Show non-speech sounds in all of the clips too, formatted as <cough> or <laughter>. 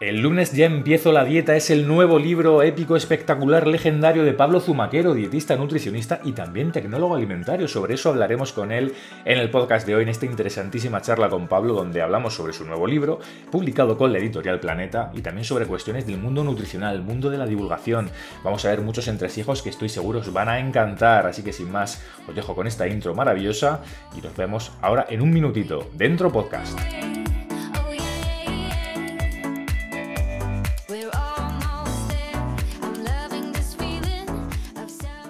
El lunes ya empiezo la dieta, es el nuevo libro épico, espectacular, legendario de Pablo Zumaquero, dietista, nutricionista y también tecnólogo alimentario. Sobre eso hablaremos con él en el podcast de hoy, en esta interesantísima charla con Pablo, donde hablamos sobre su nuevo libro, publicado con la editorial Planeta, y también sobre cuestiones del mundo nutricional, mundo de la divulgación. Vamos a ver muchos entresijos que estoy seguro os van a encantar, así que sin más, os dejo con esta intro maravillosa y nos vemos ahora en un minutito, dentro podcast.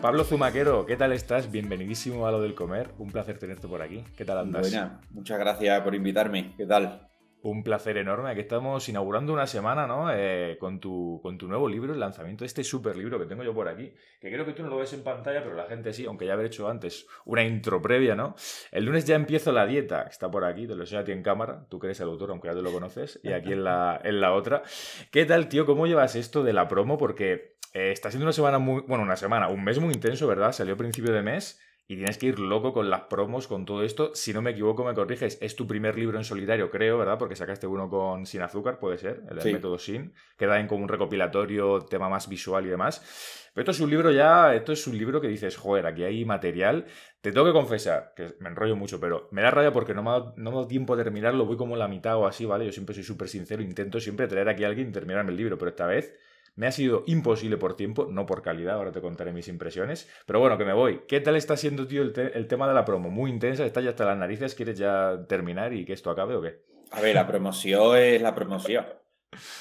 Pablo Zumaquero, ¿qué tal estás? Bienvenidísimo a Lo del Comer. Un placer tenerte por aquí. ¿Qué tal andas? Buena, muchas gracias por invitarme. ¿Qué tal? Un placer enorme. Aquí estamos inaugurando una semana, ¿no? Eh, con, tu, con tu nuevo libro, el lanzamiento de este super libro que tengo yo por aquí, que creo que tú no lo ves en pantalla, pero la gente sí, aunque ya haber hecho antes una intro previa, ¿no? El lunes ya empiezo la dieta, que está por aquí, te lo enseño a ti en cámara, tú que eres el autor, aunque ya te lo conoces, y aquí en la, en la otra. ¿Qué tal, tío? ¿Cómo llevas esto de la promo? Porque eh, está siendo una semana muy, bueno, una semana, un mes muy intenso, ¿verdad? Salió a principio de mes y tienes que ir loco con las promos, con todo esto. Si no me equivoco, me corriges, es tu primer libro en solitario, creo, ¿verdad? Porque sacaste uno con Sin Azúcar, puede ser, el del método Sin, que da en como un recopilatorio, tema más visual y demás. Pero esto es un libro ya, esto es un libro que dices, joder, aquí hay material. Te tengo que confesar, que me enrollo mucho, pero me da rabia porque no me da, no me tiempo a terminarlo, voy como la mitad o así, ¿vale? Yo siempre soy súper sincero, intento siempre traer aquí a alguien y terminarme el libro, pero esta vez me ha sido imposible por tiempo, no por calidad, ahora te contaré mis impresiones. Pero bueno, que me voy. ¿Qué tal está siendo, tío, el, tema de la promo? Muy intensa, está ya hasta las narices. ¿Quieres ya terminar y que esto acabe o qué? A ver, la promoción es la promoción.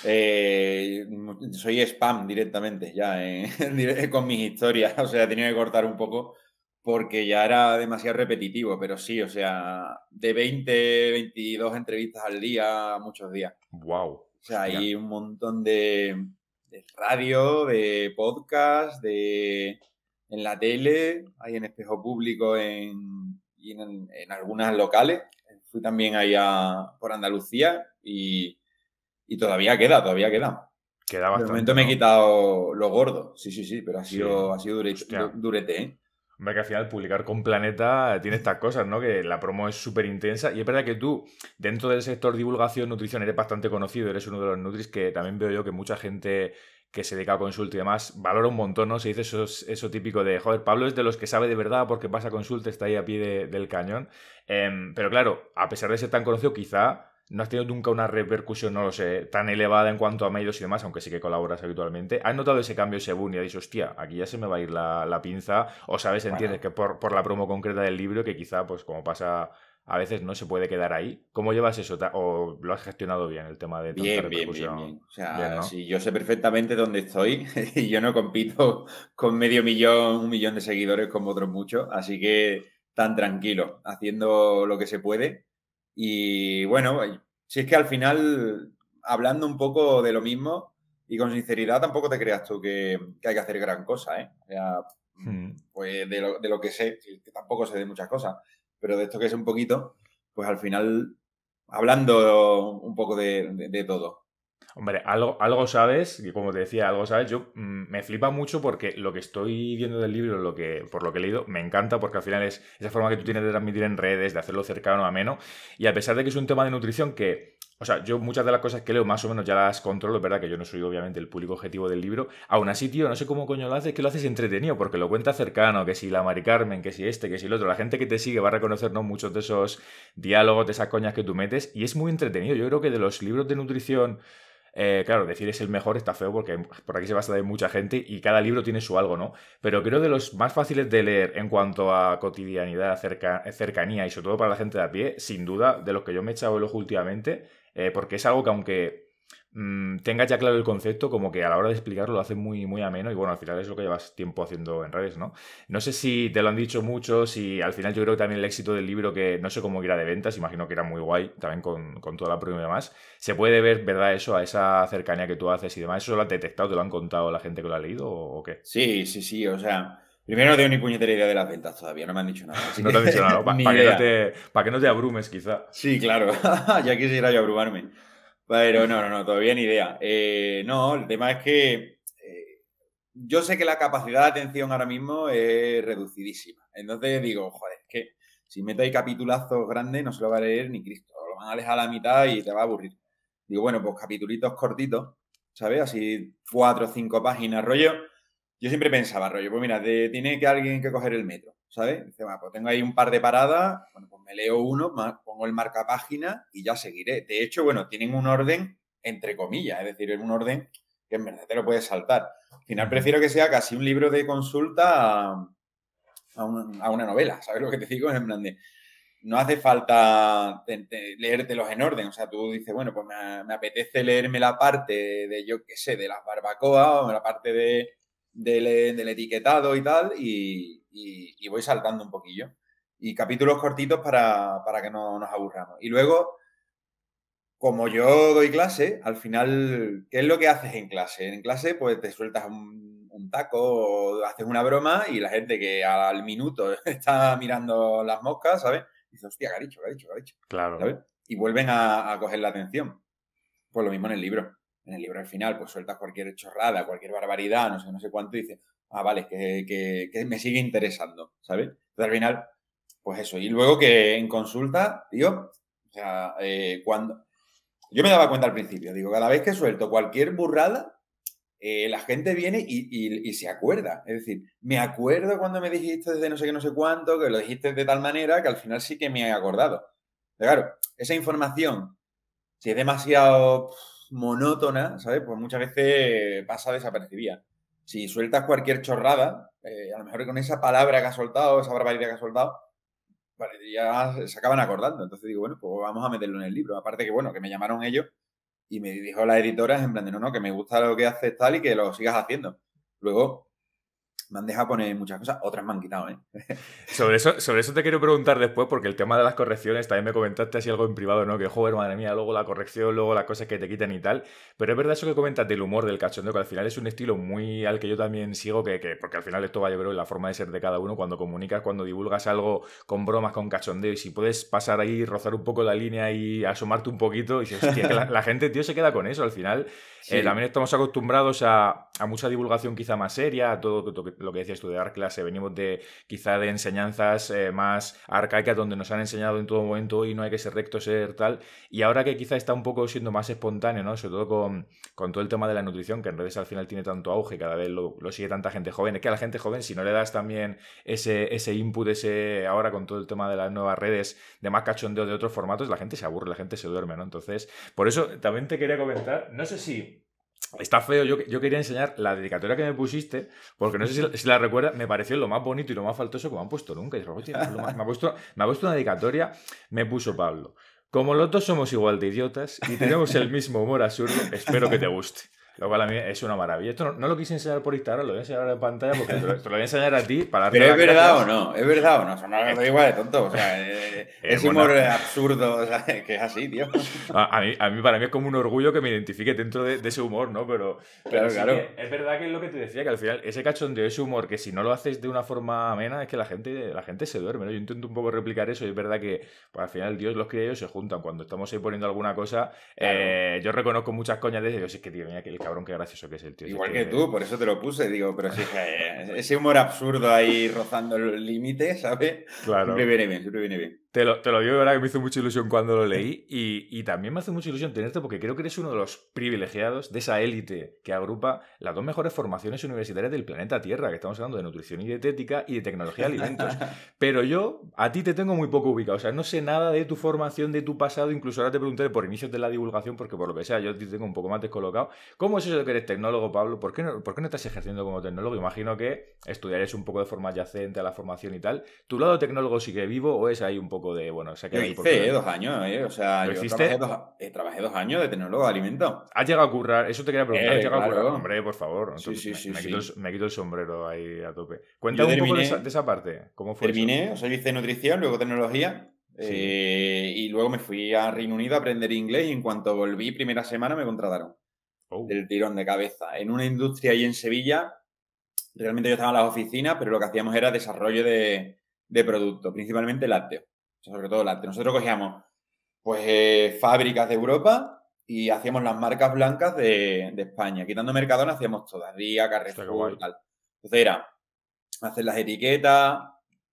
Eh, soy spam directamente ya eh, <laughs> con mis historias, o sea, he tenido que cortar un poco porque ya era demasiado repetitivo, pero sí, o sea, de 20, 22 entrevistas al día, muchos días. Wow. O sea, hay un montón de, de radio, de podcast, de en la tele, hay en espejo público en, y en, algunas locales. Fui también allá por Andalucía y, todavía queda, todavía queda. Queda bastante. momento me he quitado lo gordo, sí, sí, sí, pero ha sido, ha sido durete, ¿eh? que al final publicar con Planeta tiene estas cosas, ¿no? Que la promo es súper intensa. Y es verdad que tú, dentro del sector divulgación, nutrición, eres bastante conocido, eres uno de los nutris que también veo yo que mucha gente que se dedica a consulta y demás valora un montón, ¿no? Se dice eso, típico de, joder, Pablo es de los que sabe de verdad porque pasa consulta, está ahí a pie del cañón. Em, pero claro, a pesar de ser tan conocido, quizá no has tenido nunca una repercusión, no lo sé, tan elevada en cuanto a medios y demás, aunque sí que colaboras habitualmente. ¿Has notado ese cambio, ese boom? Y has dicho, hostia, aquí ya se me va a ir la, pinza. O sabes, entiendes que por, por la promo concreta del libro, que quizá, pues como pasa a veces no se puede quedar ahí. ¿Cómo llevas eso? ¿O lo has gestionado bien el tema de bien, bien, bien, O sea, yo sé perfectamente dónde estoy <laughs> y yo no compito con medio millón, un millón de seguidores como otros muchos, así que tan tranquilo, haciendo lo que se puede y bueno, si es que al final, hablando un poco de lo mismo y con sinceridad, tampoco te creas tú que, hay que hacer gran cosa, ¿eh? Hmm. pues de lo, que sé, que tampoco sé de muchas cosas, pero de esto que sé un poquito, pues al final, hablando un poco de todo. Hombre, algo, algo sabes, y como te decía, algo sabes. Yo mm, me flipa mucho porque lo que estoy viendo del libro, lo que, por lo que he leído, me encanta porque al final es esa forma que tú tienes de transmitir en redes, de hacerlo cercano, ameno. Y a pesar de que es un tema de nutrición que o sea, yo muchas de las cosas que leo más o menos ya las controlo, es verdad que yo no soy obviamente el público objetivo del libro. Aún así, tío, no sé cómo coño lo haces, que lo haces entretenido, porque lo cuenta cercano, que si la Mari Carmen, que si este, que si el otro. La gente que te sigue va a reconocer muchos de esos diálogos, de esas coñas que tú metes, y es muy entretenido. Yo creo que de los libros de nutrición eh, claro, decir es el mejor está feo porque por aquí se basa de mucha gente y cada libro tiene su algo, ¿no? Pero creo de los más fáciles de leer en cuanto a cotidianidad, cercanía y sobre todo para la gente de a pie, sin duda, de los que yo me he echado el ojo últimamente, eh, porque es algo que aunque Mm, tenga tengas ya claro el concepto, como que a la hora de explicarlo lo hace muy, muy ameno y bueno, al final es lo que llevas tiempo haciendo en redes, ¿no? No sé si te lo han dicho mucho, si al final yo creo que también el éxito del libro, que no sé cómo irá de ventas, imagino que era muy guay también con, toda la prueba y demás, se puede ver, ¿verdad? Eso, a esa cercanía que tú haces y demás, ¿eso lo has detectado, te lo han contado la gente que lo ha leído o, qué? Sí, sí, sí, o sea... Primero no tengo ni puñetera idea de las ventas todavía, no me han dicho nada. <laughs> no te han dicho nada, <laughs> para que, no que, no te abrumes quizá. Sí, claro, <laughs> ya quisiera yo abrumarme. Pero no, no, no, todavía ni idea. Eh, no, el tema es que eh, yo sé que la capacidad de atención ahora mismo es reducidísima. Entonces digo, joder, es que si meto ahí capitulazos grandes no se lo va a leer ni Cristo. Lo van a dejar a la mitad y te va a aburrir. Digo, bueno, pues capitulitos cortitos, ¿sabes? Así cuatro o cinco páginas, rollo yo siempre pensaba, rollo, pues mira, tiene que alguien que coger el metro, ¿sabes? Dice, pues tengo ahí un par de paradas, bueno, pues me leo uno, pongo el marca página y ya seguiré. De hecho, bueno, tienen un orden entre comillas, es decir, es un orden que en verdad te lo puedes saltar. Al final prefiero que sea casi un libro de consulta a, una novela, ¿sabes lo que te digo? En plan no hace falta leértelos en orden. O sea, tú dices, bueno, pues me, me, apetece leerme la parte de, yo qué sé, de las barbacoas o la parte de eh, del, etiquetado y tal, y, voy saltando un poquillo. Y capítulos cortitos para, para que no nos aburramos. Y luego, como yo doy clase, al final, ¿qué es lo que haces en clase? En clase, pues te sueltas un, taco o haces una broma y la gente que al minuto <laughs> está mirando las moscas, ¿sabes? Dice, hostia, ¿qué ha dicho? ha dicho? ha dicho? Claro. Y vuelven a, a coger la atención. Pues lo mismo en el libro en el libro al final, pues sueltas cualquier chorrada, cualquier barbaridad, no sé, no sé cuánto, y dices, ah, vale, que, que, me sigue interesando, ¿sabes? Entonces al final, pues eso. Y luego que en consulta, tío, o sea, eh, cuando... Yo me daba cuenta al principio, digo, cada vez que suelto cualquier burrada, eh, la gente viene y, se acuerda. Es decir, me acuerdo cuando me dijiste desde no sé qué, no sé cuánto, que lo dijiste de tal manera que al final sí que me he acordado. claro, esa información, si es demasiado monótona, ¿sabes? Pues muchas veces pasa desapercibida. Si sueltas cualquier chorrada, eh, a lo mejor con esa palabra que has soltado, esa barbaridad que has soltado, ya se acaban acordando. Entonces digo, bueno, pues vamos a meterlo en el libro. Aparte que, bueno, que me llamaron ellos y me dijo la editora en plan de, no, no, que me gusta lo que haces tal y que lo sigas haciendo. Luego, me han dejado poner muchas cosas, otras me han quitado. ¿eh? <laughs> sobre, eso, sobre eso te quiero preguntar después, porque el tema de las correcciones también me comentaste así algo en privado, ¿no? Que, joder, madre mía, luego la corrección, luego las cosas que te quitan y tal. Pero es verdad eso que comentas del humor, del cachondeo, que al final es un estilo muy al que yo también sigo, que, porque al final esto va, a llevar la forma de ser de cada uno, cuando comunicas, cuando divulgas algo con bromas, con cachondeo, y si puedes pasar ahí, rozar un poco la línea y asomarte un poquito, y la gente, tío, se queda con eso al final. Eh, también estamos acostumbrados a, mucha divulgación quizá más seria, a todo lo que decías tú de dar clase. Venimos de quizá de enseñanzas eh, más arcaicas donde nos han enseñado en todo momento y no hay que ser recto, ser tal. Y ahora que quizá está un poco siendo más espontáneo, ¿no? Sobre todo con, todo el tema de la nutrición, que en redes al final tiene tanto auge, cada vez lo, sigue tanta gente joven. Es que a la gente joven, si no le das también ese, ese input, ese ahora con todo el tema de las nuevas redes, de más cachondeo de otros formatos, la gente se aburre, la gente se duerme, ¿no? Entonces, por eso también te quería comentar, no sé si Está feo, yo, quería enseñar la dedicatoria que me pusiste, porque no sé si, la recuerda, me pareció lo más bonito y lo más faltoso que me han puesto nunca. me, ha puesto, me ha puesto una dedicatoria, me puso Pablo. Como los dos somos igual de idiotas y tenemos el mismo humor absurdo, espero que te guste. Lo cual a mí es una maravilla. Esto no, lo quise enseñar por Instagram, lo voy a enseñar ahora en pantalla porque te lo, voy a enseñar a ti para Pero es verdad o no, es verdad o no. Son algo igual, tonto. O sea, eh, <laughs> es, humor absurdo, <laughs> que es así, tío. A, mí, para mí es como un orgullo que me identifique dentro de, ese humor, ¿no? Pero, claro, es verdad que es lo que te decía, que al final ese cachondeo, ese humor, que si no lo haces de una forma amena, es que la gente, la gente se duerme, ¿no? Yo intento un poco replicar eso y es verdad que pues, al final Dios los cría se juntan. Cuando estamos ahí poniendo alguna cosa, eh, yo reconozco muchas coñas de ellos, es que tío, mira que cabrón, qué gracioso que es el tío. Igual que, tú, por eso te lo puse, digo, pero sí, <laughs> eh, ese humor absurdo ahí rozando el límite, ¿sabes? Claro. Siempre viene bien, siempre viene bien. Te lo, digo de verdad que me hizo mucha ilusión cuando lo leí y, también me hace mucha ilusión tenerte porque creo que eres uno de los privilegiados de esa élite que agrupa las dos mejores formaciones universitarias del planeta Tierra, que estamos hablando de nutrición y dietética y de tecnología de alimentos. <laughs> Pero yo a ti te tengo muy poco ubicado, o sea, no sé nada de tu formación, de tu pasado, incluso ahora te preguntaré por inicios de la divulgación porque por lo que sea yo te tengo un poco más descolocado. ¿Cómo es eso de que eres tecnólogo, Pablo? ¿Por qué no, por qué no estás ejerciendo como tecnólogo? Imagino que estudiarías un poco de forma adyacente a la formación y tal. ¿Tu lado tecnólogo sigue vivo o es ahí un poco de, bueno, eh, dos años, eh, O sea, yo eh, trabajé dos, años de tecnólogo de alimentos. ha llegado a currar? Eso te quería preguntar. Hombre, por favor. me, sí, me, quito el, sombrero ahí a tope. Cuéntame un poco de esa, parte. ¿Cómo fue Terminé, eso? o sea, hice nutrición, luego tecnología. y luego me fui a Reino Unido a aprender inglés y en cuanto volví primera semana me contrataron. Oh. Del tirón de cabeza. En una industria ahí en Sevilla, realmente yo estaba en las oficinas, pero lo que hacíamos era desarrollo de, de productos, principalmente lácteos sobre todo la, Nosotros cogíamos pues eh, fábricas de Europa y hacíamos las marcas blancas de, España. Quitando Mercadona hacíamos Todavía, Día, Carrefour, tal. Entonces era hacer las etiquetas,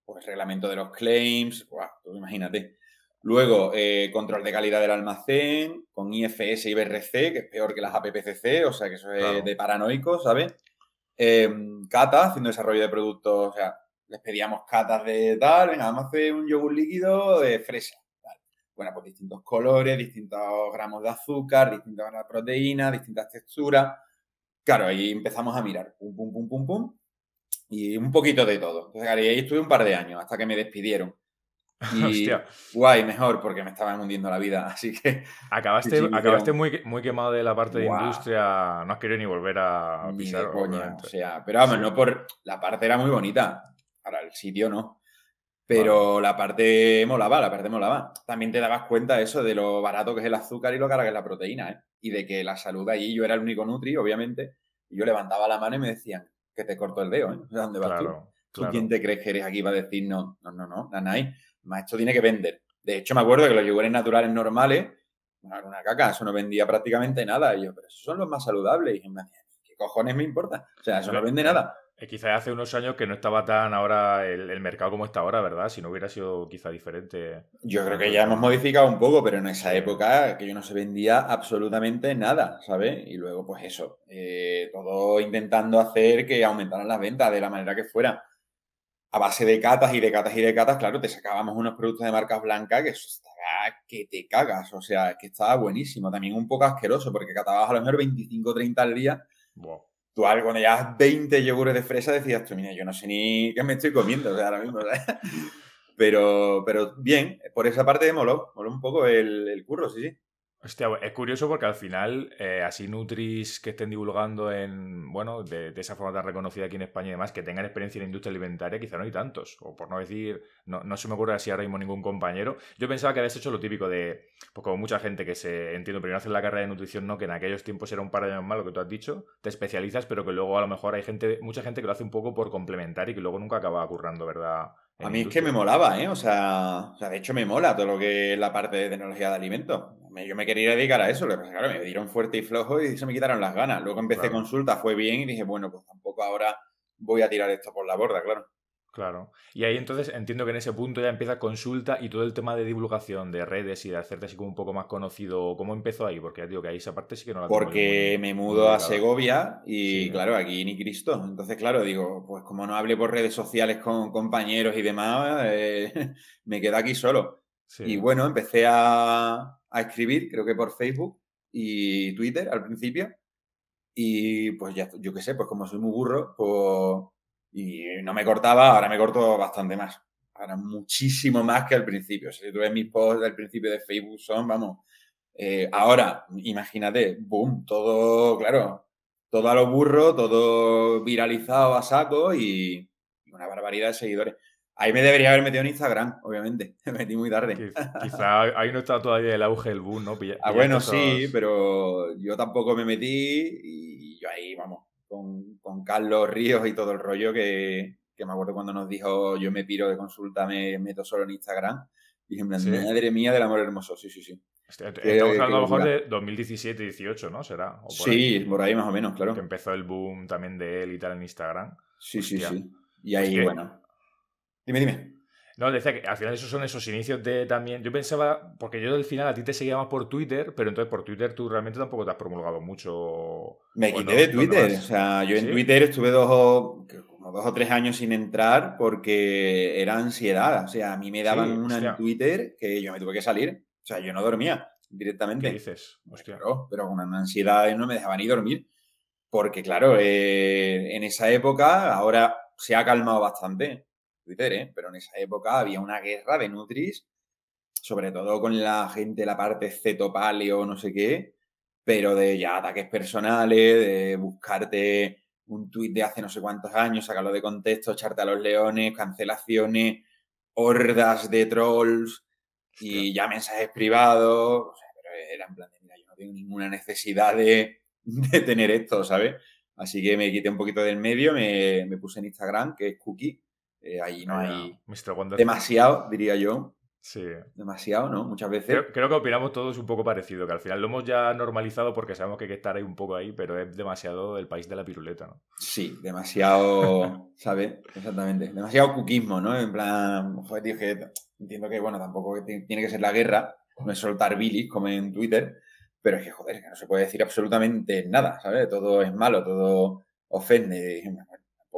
pues reglamento de los claims, tú imagínate. Luego, eh, control de calidad del almacén, con IFS y BRC, que es peor que las APPCC, o sea que eso es de paranoico, ¿sabes? Em, Cata, haciendo desarrollo de productos, o sea, les pedíamos catas de tal, venga, vamos a hacer un yogur líquido de fresa. Bueno, pues distintos colores, distintos gramos de azúcar, Distintas proteínas... distintas texturas. Claro, ahí empezamos a mirar, pum, pum, pum, pum, pum, y un poquito de todo. Entonces, ahí estuve un par de años hasta que me despidieron. <laughs> Y Hostia. guay, mejor, porque me estaban hundiendo la vida, <laughs> así que... Acabaste, acabaste muy, muy quemado de la parte de industria, no has querido ni volver a pisar. o sea, pero vamos, no por... La parte era muy bonita, Ahora, el sitio no. Pero la parte molaba, la parte molaba. También te dabas cuenta eso de lo barato que es el azúcar y lo cara que es la proteína, ¿eh? Y de que la salud ahí, yo era el único nutri, obviamente, y yo levantaba la mano y me decían que te corto el dedo, ¿eh? dónde vas tú? quién te crees que eres aquí para decir no? No, no, no, nanay, esto tiene que vender. De hecho, me acuerdo que los yogures naturales normales, una, una caca, eso no vendía prácticamente nada. Y yo, pero esos son los más saludables. Y me decían, cojones me importa? O sea, eso no vende eh, nada. Eh, quizás hace unos años que no estaba tan ahora el, mercado como está ahora, ¿verdad? Si no hubiera sido quizá diferente. Yo creo que pues ya hemos modificado un poco, pero en esa época que yo no se vendía absolutamente nada, ¿sabes? Y luego, pues eso, eh, todo intentando hacer que aumentaran las ventas de la manera que fuera. A base de catas y de catas y de catas, claro, te sacábamos unos productos de marcas blancas que que te cagas, o sea, que estaba buenísimo, también un poco asqueroso, porque catabas a lo mejor 25 30 al día Tú algo cuando llevas 20 yogures de fresa decías, tú, mira, yo no sé ni qué me estoy comiendo ahora mismo. <laughs> Pero, pero bien, por esa parte moló, moló un poco el, el curro, sí, sí. Hostia, es curioso porque al final, eh, así Nutris que estén divulgando en, bueno, de, esa forma tan reconocida aquí en España y demás, que tengan experiencia en la industria alimentaria, quizá no hay tantos. O por no decir, no, no se me ocurre así ahora mismo ningún compañero. Yo pensaba que habías hecho lo típico de, pues como mucha gente que se, entiendo, primero hacen la carrera de nutrición, no, que en aquellos tiempos era un par de años más lo que tú has dicho, te especializas, pero que luego a lo mejor hay gente, mucha gente que lo hace un poco por complementar y que luego nunca acaba currando, ¿verdad? A mí es que me molaba, ¿eh? O sea, de hecho me mola todo lo que es la parte de tecnología de alimentos. Yo me quería dedicar a eso, claro, me dieron fuerte y flojo y se me quitaron las ganas. Luego empecé consulta, fue bien y dije, bueno, pues tampoco ahora voy a tirar esto por la borda, claro. Claro. Y ahí entonces entiendo que en ese punto ya empieza consulta y todo el tema de divulgación de redes y de hacerte así como un poco más conocido. ¿Cómo empezó ahí? Porque ya digo que ahí esa parte sí que no la Porque me mudo a Segovia y claro, aquí ni Cristo. Entonces, claro, digo, pues como no hablé por redes sociales con compañeros y demás, eh, <laughs> me quedé aquí solo. Y bueno, empecé a, a escribir, creo que por Facebook y Twitter al principio. Y pues ya, yo qué sé, pues como soy muy burro, pues y eh, no me cortaba, ahora me corto bastante más. Ahora muchísimo más que al principio. si tú ves mis posts del principio de Facebook son, vamos, eh, ahora, imagínate, boom, todo, claro, todo a lo burro, todo viralizado a saco y una barbaridad de seguidores. Ahí me debería haber metido en Instagram, obviamente. <laughs> Me metí muy tarde. Quizá ahí no está todavía el auge del boom, ¿no? Ah, bueno, sí, pero yo tampoco me metí y yo ahí, vamos, con, con Carlos Ríos y todo el rollo que, me acuerdo cuando nos dijo yo me piro de consulta, me meto solo en Instagram. Y madre mía del amor hermoso, sí, sí, sí. Estamos hablando a lo mejor de 2017-18, ¿no? ¿Será? Por sí, por ahí más o menos, claro. Que empezó el boom también de él y tal en Instagram. Sí, sí, sí. Y ahí, bueno. Dime, dime. No, decía que al final esos son esos inicios de también. Yo pensaba, porque yo al final a ti te seguía más por Twitter, pero entonces por Twitter tú realmente tampoco te has promulgado mucho. Me quité de Twitter. o sea, yo en Twitter estuve dos o, dos o tres años sin entrar porque era ansiedad. O sea, a mí me daban una en Twitter que yo me tuve que salir. O sea, yo no dormía directamente. ¿Qué dices? Hostia. Pero, con una ansiedad no me dejaba ni dormir. Porque, claro, eh, en esa época ahora se ha calmado bastante Twitter, ¿eh? pero en esa época había una guerra de Nutris, sobre todo con la gente, la parte cetopaleo, no sé qué, pero de ya ataques personales, de buscarte un tuit de hace no sé cuántos años, sacarlo de contexto, echarte a los leones, cancelaciones, hordas de trolls y ya mensajes privados. pero era en plan de, mira, yo no tengo ninguna necesidad de, tener esto, ¿sabes? Así que me quité un poquito del medio, me, me puse en Instagram, que es Cookie, eh, ahí no hay demasiado, diría yo. Sí. Demasiado, ¿no? Muchas veces. Creo, que opinamos todos un poco parecido, que al final lo hemos ya normalizado porque sabemos que hay que estar ahí un poco ahí, pero es demasiado el país de la piruleta, ¿no? Sí, demasiado, <laughs> ¿sabes? Exactamente. Demasiado cuquismo, ¿no? En plan, joder, tío, que entiendo que, bueno, tampoco tiene que ser la guerra, no es soltar bilis como en Twitter, pero es que, joder, que no se puede decir absolutamente nada, ¿sabes? Todo es malo, todo ofende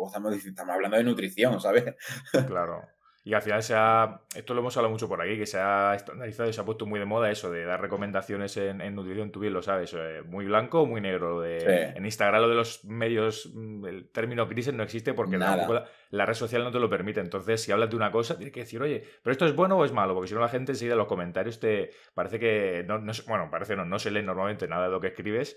estamos, estamos hablando de nutrición, ¿sabes? <laughs> Claro. Y al final se ha, esto lo hemos hablado mucho por aquí, que se ha estandarizado y se ha puesto muy de moda eso de dar recomendaciones en, nutrición, tú bien lo sabes, eh, muy blanco o muy negro. De, En Instagram lo de los medios, mm, el término crisis no existe porque Nada la red social no te lo permite. Entonces, si hablas de una cosa, tienes que decir, oye, pero esto es bueno o es malo, porque si no la gente enseguida en los comentarios te parece que, no, bueno, parece no, no se lee normalmente nada de lo que escribes,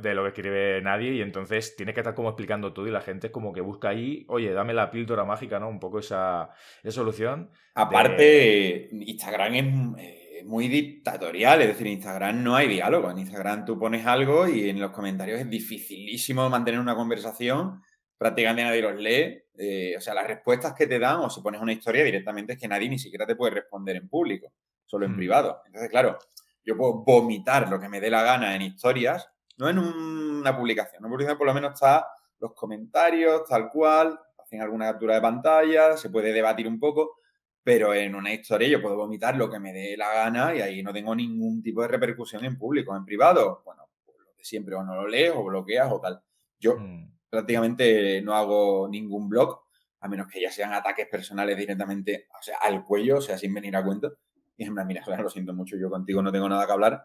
de lo que escribe nadie, y entonces tienes que estar como explicando todo y la gente como que busca ahí, oye, dame la píldora mágica, ¿no? Un poco esa, esa solución. Aparte, Instagram es... Eh, muy dictatorial, es decir, en Instagram no hay diálogo. En Instagram tú pones algo y en los comentarios es dificilísimo mantener una conversación prácticamente nadie los lee. Eh, o sea, las respuestas que te dan o si pones una historia directamente es que nadie ni siquiera te puede responder en público, solo en hmm. privado. Entonces, claro, yo puedo vomitar lo que me dé la gana en historias, no en una publicación. En una publicación por lo menos está los comentarios, tal cual, hacen alguna captura de pantalla, se puede debatir un poco, pero en una historia yo puedo vomitar lo que me dé la gana y ahí no tengo ningún tipo de repercusión en público, en privado. Bueno, pues lo de siempre, o no lo lees, o bloqueas, o tal. Yo... Hmm prácticamente no hago ningún blog, a menos que ya sean ataques personales directamente, al cuello, o sea, sin venir a cuento. Y es mira, claro, lo siento mucho, yo contigo no tengo nada que hablar,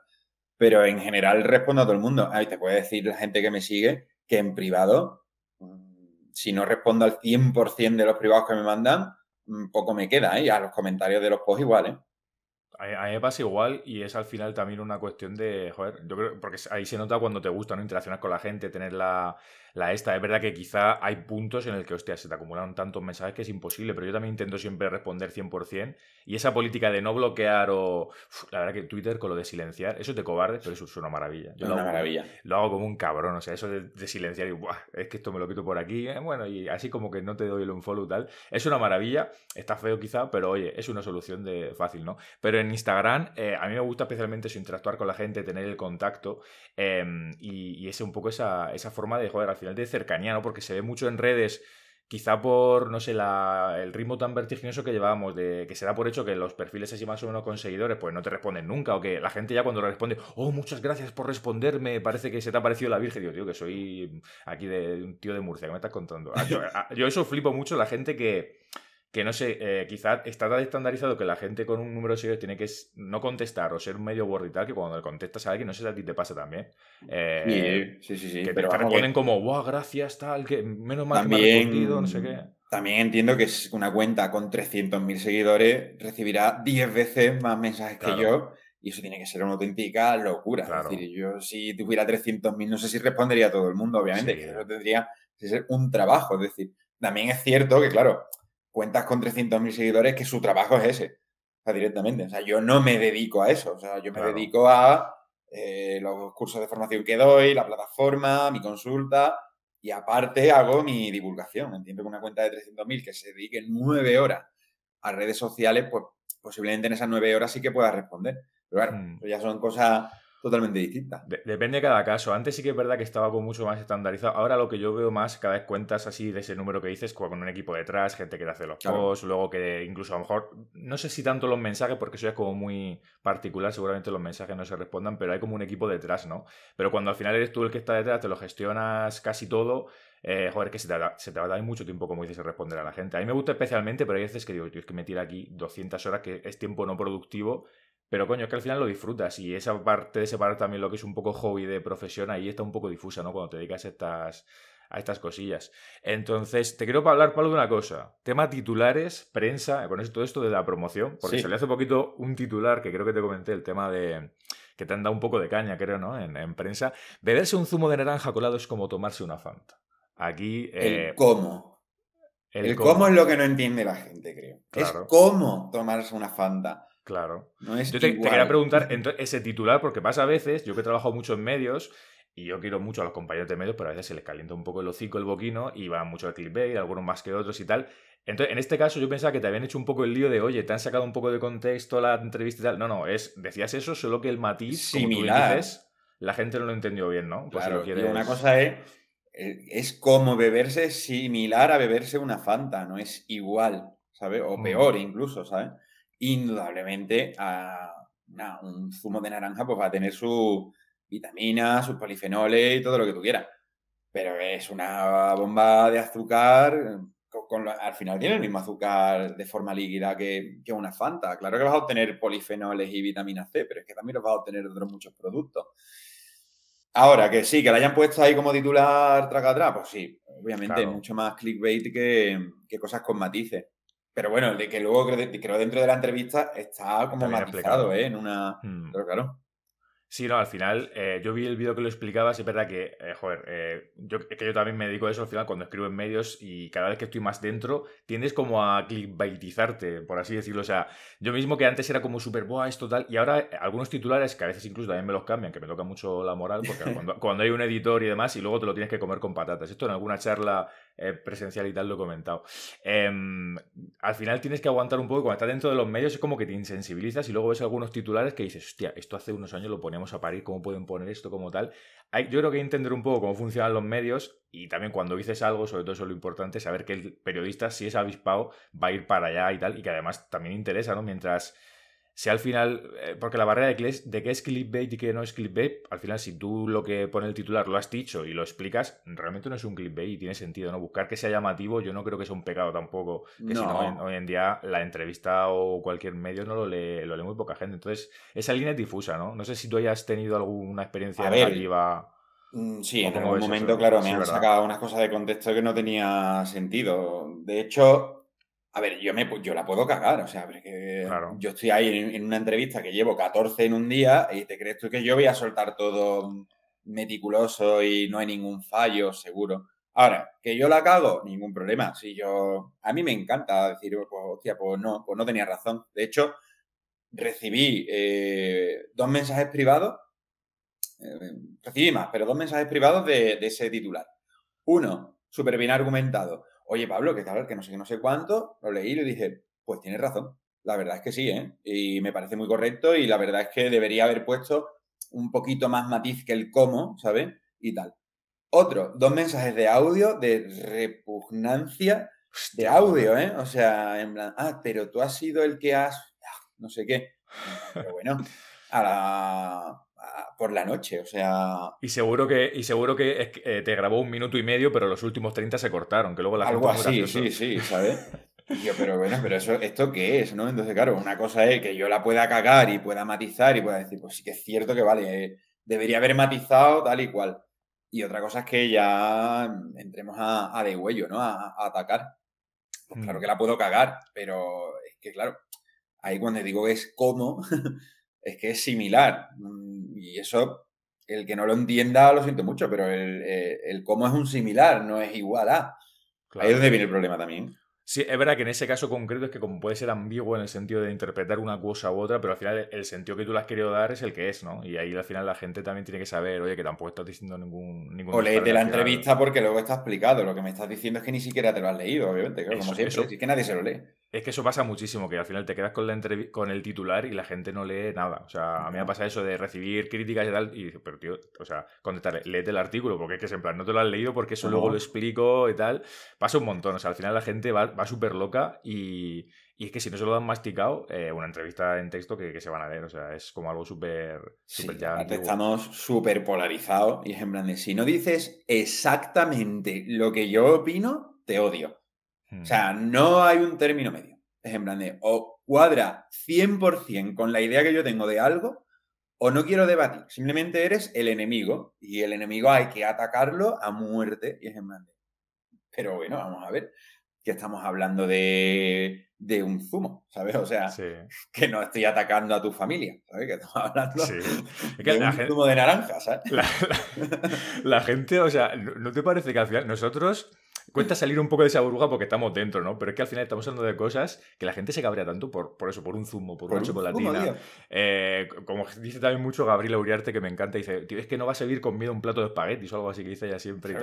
pero en general respondo a todo el mundo. ahí te puede decir la gente que me sigue que en privado, mm, si no respondo al 100% de los privados que me mandan, mm, poco me queda, ¿eh? Y a los comentarios de los posts igual, ¿eh? a mí me pasa igual y es al final también una cuestión de, joder, yo creo, porque ahí se nota cuando te gusta, ¿no? Interaccionar con la gente, tener la, esta. Es verdad que quizá hay puntos en el que, hostia, se te acumularon tantos mensajes que es imposible, pero yo también intento siempre responder 100%. Y esa política de no bloquear o. la verdad que Twitter con lo de silenciar, eso te cobarde, pero eso es una maravilla. Yo una maravilla. Lo hago como un cabrón, o sea, eso de, silenciar y, es que esto me lo quito por aquí, eh, bueno, y así como que no te doy el unfollow tal. Es una maravilla, está feo quizá, pero oye, es una solución de fácil, ¿no? Pero Instagram, eh, a mí me gusta especialmente eso, interactuar con la gente, tener el contacto em, y, ese un poco esa, forma de, joder, al final de cercanía, ¿no? Porque se ve mucho en redes quizá por, no sé, el ritmo tan vertiginoso que llevábamos, de que se da por hecho que los perfiles así más o menos con seguidores, pues no te responden nunca, o que la gente ya cuando le responde, oh, muchas gracias por responderme, parece que se te ha parecido la Virgen, digo, tío, que soy aquí de, un tío de Murcia, ¿qué me estás contando? Ah, yo, ah, yo, eso flipo mucho, la gente que que no sé, eh, quizás está tan estandarizado que la gente con un número de seguidores tiene que no contestar o ser un medio word que cuando le contestas a alguien, no sé si a ti te pasa también. Eh, sí, sí, sí. Que pero te responden como, wow, gracias, tal, que menos mal que ha no sé qué. También entiendo que es una cuenta con 300.000 seguidores recibirá 10 veces más mensajes que yo. Y eso tiene que ser una auténtica locura. Es decir, yo si tuviera 300.000, no sé si respondería a todo el mundo, obviamente, que eso tendría que ser un trabajo. Es decir, también es cierto que, claro, cuentas con 300.000 seguidores que su trabajo es ese, o sea, directamente. O sea, yo no me dedico a eso, o sea, yo me dedico a eh, los cursos de formación que doy, la plataforma, mi consulta, y aparte hago mi divulgación. Entiendo que una cuenta de 300.000 que se dedique nueve horas a redes sociales, pues posiblemente en esas nueve horas sí que pueda responder. Pero claro, hmm. ya son cosas totalmente distinta. depende de cada caso. Antes sí que es verdad que estaba como mucho más estandarizado. Ahora lo que yo veo más, cada vez cuentas así de ese número que dices, con un equipo detrás, gente que te hace los posts, luego que incluso a lo mejor, no sé si tanto los mensajes, porque eso ya es como muy particular, seguramente los mensajes no se respondan, pero hay como un equipo detrás, ¿no? Pero cuando al final eres tú el que está detrás, te lo gestionas casi todo. Eh, joder, que se te, va, a dar mucho tiempo, como dices, a responder a la gente. A mí me gusta especialmente, pero hay veces que digo, tío, es que me tira aquí 200 horas, que es tiempo no productivo, pero coño, es que al final lo disfrutas y esa parte de separar también lo que es un poco hobby de profesión ahí está un poco difusa, ¿no? Cuando te dedicas a estas, a estas cosillas. Entonces, te quiero hablar, Pablo, de una cosa. Tema titulares, prensa, con esto, todo esto de la promoción, porque se le hace poquito un titular que creo que te comenté, el tema de que te han dado un poco de caña, creo, ¿no? En, prensa. Beberse un zumo de naranja colado es como tomarse una Fanta. Aquí... Eh, el cómo. El, cómo. es lo que no entiende la gente, creo. Es cómo tomarse una Fanta. Claro. yo te, quería preguntar ese titular, porque pasa a veces, yo que he trabajado mucho en medios, y yo quiero mucho a los compañeros de medios, pero a veces se les calienta un poco el hocico, el boquino, y va mucho al clickbait, algunos más que otros y tal. Entonces, en este caso yo pensaba que te habían hecho un poco el lío de, oye, te han sacado un poco de contexto la entrevista y tal. No, no, es, decías eso, solo que el matiz, Similar. como dices, la gente no lo entendió bien, ¿no? Pues claro, una cosa es, eh, es como beberse similar a beberse una Fanta, no es igual, ¿sabes? O mm. peor incluso, ¿sabes? indudablemente ah, a, un zumo de naranja pues va a tener sus vitaminas, sus polifenoles y todo lo que tú quieras. Pero es una bomba de azúcar, eh, al final tiene el mismo azúcar de forma líquida que, una Fanta. Claro que vas a obtener polifenoles y vitamina C, pero es que también los vas a obtener de otros muchos productos. Ahora, que sí, que la hayan puesto ahí como titular traca atrás, pues sí, obviamente, mucho más clickbait que cosas con matices. Pero bueno, de que luego creo dentro de la entrevista está como más matizado, ¿eh? En una. Mm. claro. Sí, no, al final eh, yo vi el vídeo que lo explicaba y es verdad que, eh, joder, eh, yo, es que yo también me dedico a eso al final cuando escribo en medios y cada vez que estoy más dentro tiendes como a clickbaitizarte, por así decirlo. O sea, yo mismo que antes era como súper, buah, esto tal, y ahora algunos titulares que a veces incluso también me los cambian, que me toca mucho la moral, porque <laughs> cuando, hay un editor y demás y luego te lo tienes que comer con patatas. Esto en alguna charla eh, presencial y tal, lo he comentado. Em, al final tienes que aguantar un poco, cuando estás dentro de los medios es como que te insensibilizas y luego ves algunos titulares que dices, hostia, esto hace unos años lo poníamos a parir, ¿cómo pueden poner esto como tal? yo creo que hay que entender un poco cómo funcionan los medios y también cuando dices algo, sobre todo eso es lo importante, saber que el periodista, si es avispado, va a ir para allá y tal, y que además también interesa, ¿no? Mientras si al final, eh, porque la barrera de qué es, clickbait y qué no es clickbait, al final si tú lo que pone el titular lo has dicho y lo explicas, realmente no es un clickbait y tiene sentido, ¿no? Buscar que sea llamativo, yo no creo que sea un pecado tampoco, que si no, hoy en día la entrevista o cualquier medio no lo lee, muy poca gente, entonces esa línea es difusa, ¿no? No sé si tú hayas tenido alguna experiencia negativa... Mm, sí, en algún momento, claro, me han sacado unas cosas de contexto que no tenía sentido. De hecho, a ver, yo, me, yo la puedo cagar, o sea, porque yo estoy ahí en, una entrevista que llevo 14 en un día y te crees tú que yo voy a soltar todo meticuloso y no hay ningún fallo, seguro. Ahora, que yo la cago, ningún problema. Si yo. A mí me encanta decir, oh, pues, hostia, pues no, pues no tenía razón. De hecho, recibí eh, dos mensajes privados. Eh, recibí más, pero dos mensajes privados de ese titular. Uno, súper bien argumentado oye Pablo, que tal? Que no sé qué, no sé cuánto, lo leí y le dije, pues tienes razón, la verdad es que sí, ¿eh? Y me parece muy correcto y la verdad es que debería haber puesto un poquito más matiz que el cómo, ¿sabes? Y tal. Otro, dos mensajes de audio de repugnancia de audio, ¿eh? O sea, en plan, ah, pero tú has sido el que has, ah, no sé qué. Pero bueno, a la por la noche, o sea... Y seguro que, y seguro que eh, te grabó un minuto y medio, pero los últimos 30 se cortaron, que luego la Algo gente así, sí, sí, ¿sabes? yo, pero bueno, pero eso, ¿esto qué es, no? Entonces, claro, una cosa es que yo la pueda cagar y pueda matizar y pueda decir, pues sí que es cierto que vale, eh, debería haber matizado tal y cual. Y otra cosa es que ya entremos a, a de huello, ¿no? A, atacar. Pues claro hmm. que la puedo cagar, pero es que claro, ahí cuando digo que es como... <laughs> es que es similar. Mm, y eso, el que no lo entienda, lo siento mucho, pero el, eh, cómo es un similar no es igual a. Ahí es donde viene el problema también. Sí, es verdad que en ese caso concreto es que como puede ser ambiguo en el sentido de interpretar una cosa u otra, pero al final el sentido que tú le has querido dar es el que es, ¿no? Y ahí al final la gente también tiene que saber, oye, que tampoco estás diciendo ningún... ningún o de la entrevista porque luego está explicado, lo que me estás diciendo es que ni siquiera te lo has leído, obviamente, como siempre, es que nadie se lo lee. Es que eso pasa muchísimo, que al final te quedas con, la con el titular y la gente no lee nada. O sea, a mí me ha pasado eso de recibir críticas y tal, y dices, pero tío, o sea, contestarle, léete el artículo, porque es que en plan, no te lo has leído porque eso luego lo explico y tal. Pasa un montón, o sea, al final la gente va, súper loca y, es que si no se lo han masticado, eh, una entrevista en texto que, se van a leer, O sea, es como algo súper. Sí, estamos súper polarizados y es en plan de: si no dices exactamente lo que yo opino, te odio. Mm. O sea, no hay un término medio. Es en plan de, o cuadra 100% con la idea que yo tengo de algo, o no quiero debatir. Simplemente eres el enemigo y el enemigo hay que atacarlo a muerte. es en pero bueno, vamos a ver, que estamos hablando de, de un zumo, ¿sabes? O sea, <laughs> que no estoy atacando a tu familia, ¿sabes? Que estamos hablando de un zumo de naranja, <laughs> La, la gente, o sea, ¿no te parece que al final nosotros cuenta salir un poco de esa burbuja porque estamos dentro, ¿no? Pero es que al final estamos hablando de cosas que la gente se cabrea tanto por, por eso, por un zumo, por, una chocolatina. Eh, como dice también mucho Gabriel Uriarte, que me encanta, dice, tío, es que no va a con miedo un plato de espaguetis o algo así que dice ya siempre.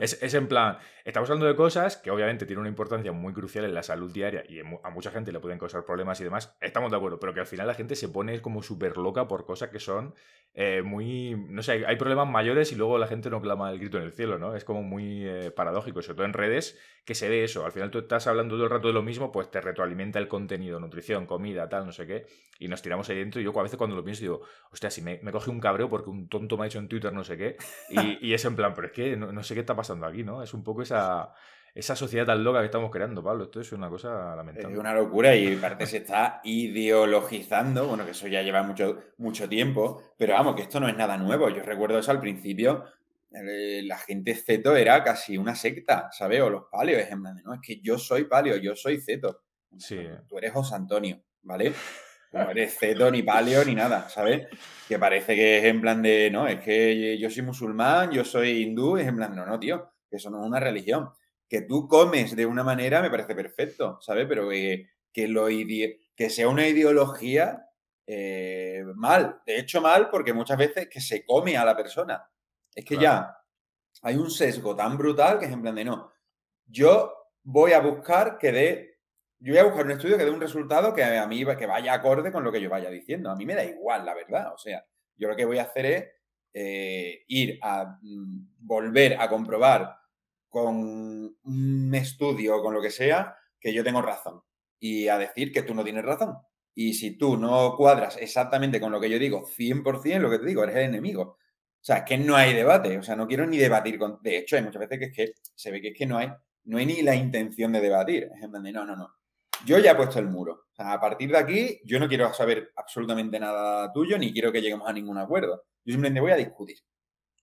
es, en plan, estamos hablando de cosas que obviamente tienen una importancia muy crucial en la salud diaria y a mucha gente le pueden causar problemas y demás, estamos de acuerdo, pero que al final la gente se pone como súper loca por cosas que son eh, muy. No sé, hay, problemas mayores y luego la gente no clama el grito en el cielo, ¿no? Es como muy eh, paradójico, sobre todo en redes, que se ve eso. Al final tú estás hablando todo el rato de lo mismo, pues te retroalimenta el contenido, nutrición, comida, tal, no sé qué, y nos tiramos ahí dentro. Y yo a veces cuando lo pienso digo, hostia, si me, coge un cabreo porque un tonto me ha hecho en Twitter no sé qué, y, es en plan, pero es que no, sé qué está pasando aquí, ¿no? Es un poco esa esa sociedad tan loca que estamos creando, Pablo. Esto es una cosa lamentable. Es una locura y parte se está ideologizando. Bueno, que eso ya lleva mucho, mucho tiempo, pero vamos, que esto no es nada nuevo. Yo recuerdo eso al principio. Eh, la gente ceto era casi una secta, ¿sabes? O los paleos, en plan, no, es que yo soy paleo, yo soy ceto. Sí. Pues, tú eres José Antonio, ¿vale? No eres ceto, ni paleo, ni nada, ¿sabes? Que parece que es en plan de, no, es que yo soy musulmán, yo soy hindú, es en plan, no, no, tío, que eso no es una religión que tú comes de una manera me parece perfecto, ¿sabes? Pero que, sea una ideología eh, mal, de hecho mal, porque muchas veces que se come a la persona. Es que ya hay un sesgo tan brutal que es en plan de no. Yo voy a buscar que dé. Yo voy a buscar un estudio que dé un resultado que a mí que vaya acorde con lo que yo vaya diciendo. A mí me da igual, la verdad. O sea, yo lo que voy a hacer es eh, ir a mm, volver a comprobar con un estudio o con lo que sea, que yo tengo razón. Y a decir que tú no tienes razón. Y si tú no cuadras exactamente con lo que yo digo, 100% lo que te digo, eres el enemigo. O sea, es que no hay debate. O sea, no quiero ni debatir con... De hecho, hay muchas veces que es que se ve que es que no hay, no hay ni la intención de debatir. Es no, no, no. Yo ya he puesto el muro. O sea, a partir de aquí, yo no quiero saber absolutamente nada tuyo, ni quiero que lleguemos a ningún acuerdo. Yo simplemente voy a discutir.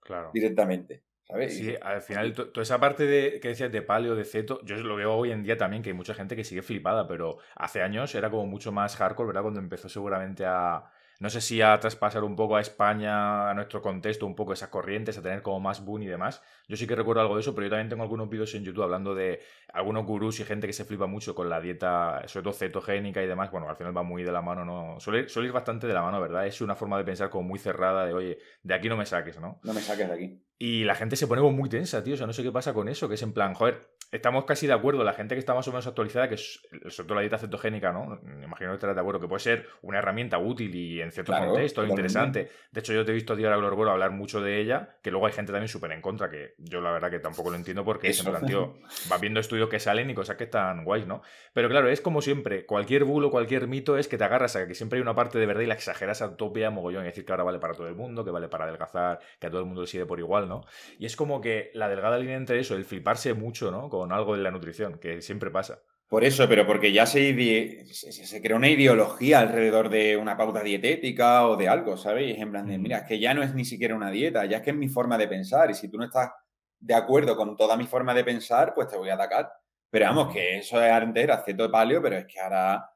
Claro. Directamente. Sí, al pues final, toda esa parte de, que decías de paleo, de ceto, yo lo veo hoy en día también, que hay mucha gente que sigue flipada, pero hace años era como mucho más hardcore, ¿verdad? Cuando empezó seguramente a, no sé si a traspasar un poco a España, a nuestro contexto, un poco esas corrientes, a tener como más boom y demás. Yo sí que recuerdo algo de eso, pero yo también tengo algunos videos en YouTube hablando de algunos gurús y gente que se flipa mucho con la dieta, sobre todo cetogénica y demás. Bueno, al final va muy de la mano, ¿no? Suele, suele ir bastante de la mano, ¿verdad? Es una forma de pensar como muy cerrada de, oye, de aquí no me saques, ¿no? No me saques de aquí. Y la gente se pone como muy tensa, tío. O sea, no sé qué pasa con eso, que es en plan, joder, estamos casi de acuerdo, la gente que está más o menos actualizada, que es sobre todo la dieta cetogénica, ¿no? imagino que estarás de acuerdo, que puede ser una herramienta útil y en cierto contexto, interesante. De hecho, yo te he visto a la Glorboro hablar mucho de ella, que luego hay gente también súper en contra, que yo la verdad que tampoco lo entiendo porque se <laughs> va viendo estudios que salen y cosas que están guays, ¿no? Pero claro, es como siempre, cualquier bulo, cualquier mito es que te agarras a que siempre hay una parte de verdad y la exageras a utopía mogollón y decir que ahora vale para todo el mundo, que vale para adelgazar, que a todo el mundo le sirve por igual, ¿no? Y es como que la delgada línea entre eso, el fliparse mucho, ¿no? Con algo de la nutrición, que siempre pasa. Por eso, pero porque ya se, se, creó una ideología alrededor de una pauta dietética o de algo, ¿sabéis? En plan de, mm. mira, es que ya no es ni siquiera una dieta, ya es que es mi forma de pensar y si tú no estás de acuerdo con toda mi forma de pensar, pues te voy a atacar. Pero vamos, mm. que eso es antes era de palio, pero es que ahora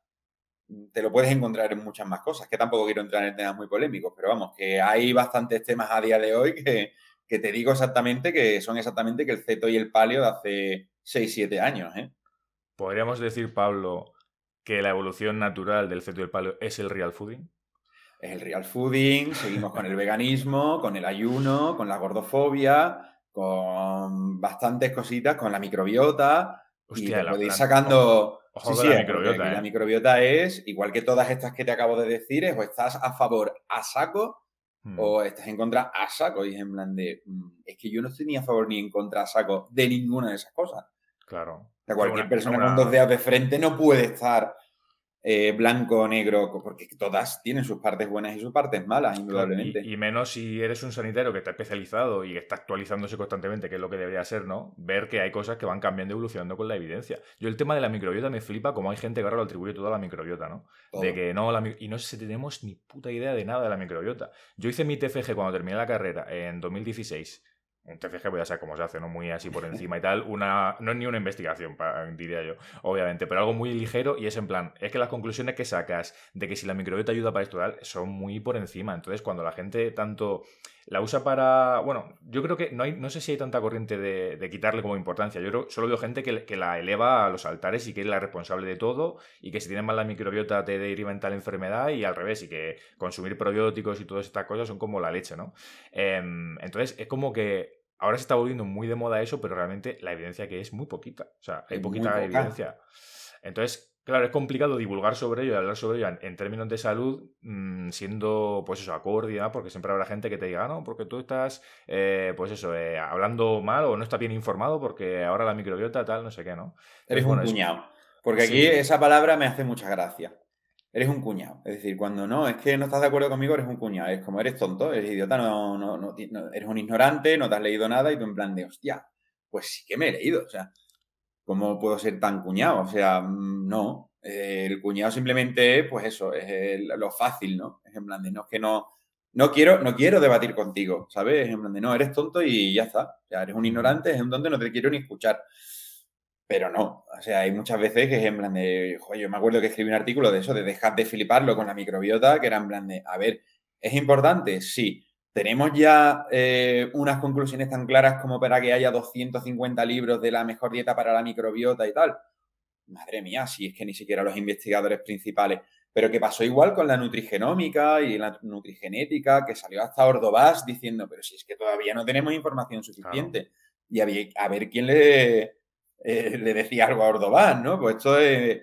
mm, te lo puedes encontrar en muchas más cosas, que tampoco quiero entrar en temas muy polémicos, pero vamos, que hay bastantes temas a día de hoy que, que te digo exactamente que son exactamente que el ceto y el palio de hace 6, 7 años, ¿eh? ¿podríamos decir, Pablo, que la evolución natural del feto del palo es el real fooding? Es el real fooding, seguimos con el veganismo, con el ayuno, con la gordofobia, con bastantes cositas, con la microbiota. Hostia, la, podéis sacando. la, ¿eh? microbiota, es, igual que todas estas que te acabo de decir, es o estás a favor a saco hmm. o estás en contra a saco. Y es en plan de, mm, es que yo no estoy ni a favor ni en contra a saco de ninguna de esas cosas. Claro. cualquier persona con dos dedos de frente no puede estar eh, blanco o negro, porque todas tienen sus partes buenas y sus partes malas, indudablemente. Y, menos si eres un sanitario que está especializado y que está actualizándose constantemente, que es lo que debería ser, ¿no? Ver que hay cosas que van cambiando y evolucionando con la evidencia. Yo el tema de la microbiota me flipa como hay gente que ahora lo atribuye toda a la microbiota, ¿no? De que no, y no sé si tenemos ni puta idea de nada de la microbiota. Yo hice mi TFG cuando terminé la carrera en 2016 un TCG, voy pues a saber cómo se hace, ¿no? Muy así por encima y tal. Una, no es ni una investigación, diría yo, obviamente, pero algo muy ligero y es en plan, es que las conclusiones que sacas de que si la microbiota ayuda para estudiar son muy por encima. Entonces, cuando la gente tanto la usa para. Bueno, yo creo que no, hay, no sé si hay tanta corriente de, quitarle como importancia. Yo solo veo gente que, la eleva a los altares y que es la responsable de todo y que si tienes mal la microbiota te deriva tal enfermedad y al revés, y que consumir probióticos y todas estas cosas son como la leche, ¿no? Em, entonces, es como que ahora se está volviendo muy de moda eso, pero realmente la evidencia que es muy poquita. O sea, hay poquita, evidencia. Entonces, claro, es complicado divulgar sobre ello y hablar sobre ello en, términos de salud, mm, siendo, pues eso, acorde, porque siempre habrá gente que te diga, ah, no, porque tú estás, eh, pues eso, eh, hablando mal o no estás bien informado porque ahora la microbiota tal, no sé qué, ¿no? Eres un puñado. Porque aquí esa palabra me hace mucha gracia eres un cuñado. Es decir, cuando no, es que no estás de acuerdo conmigo, eres un cuñado. Es como eres tonto, eres idiota, no, no, no, eres un ignorante, no te has leído nada y tú en plan de, hostia, pues sí que me he leído. O sea, ¿cómo puedo ser tan cuñado? O sea, mm, no. Eh, el cuñado simplemente, pues eso, es lo fácil, ¿no? Es en plan de, no, es que no, no quiero, no quiero debatir contigo, ¿sabes? Es en plan de, no, eres tonto y ya está. O sea, eres un ignorante, es en donde no te quiero ni escuchar. Pero no, o sea, hay muchas veces que es en plan de, yo me acuerdo que escribí un artículo de eso, de dejar de fliparlo con la microbiota, que era en plan de, a ver, ¿es importante? Sí. ¿Tenemos ya eh, unas conclusiones tan claras como para que haya 250 libros de la mejor dieta para la microbiota y tal? Madre mía, si es que ni siquiera los investigadores principales. Pero que pasó igual con la nutrigenómica y la nutrigenética, que salió hasta Ordovás diciendo, pero si es que todavía no tenemos información suficiente. Y a ver quién le eh, le decía algo a Ordován, ¿no? Pues esto es...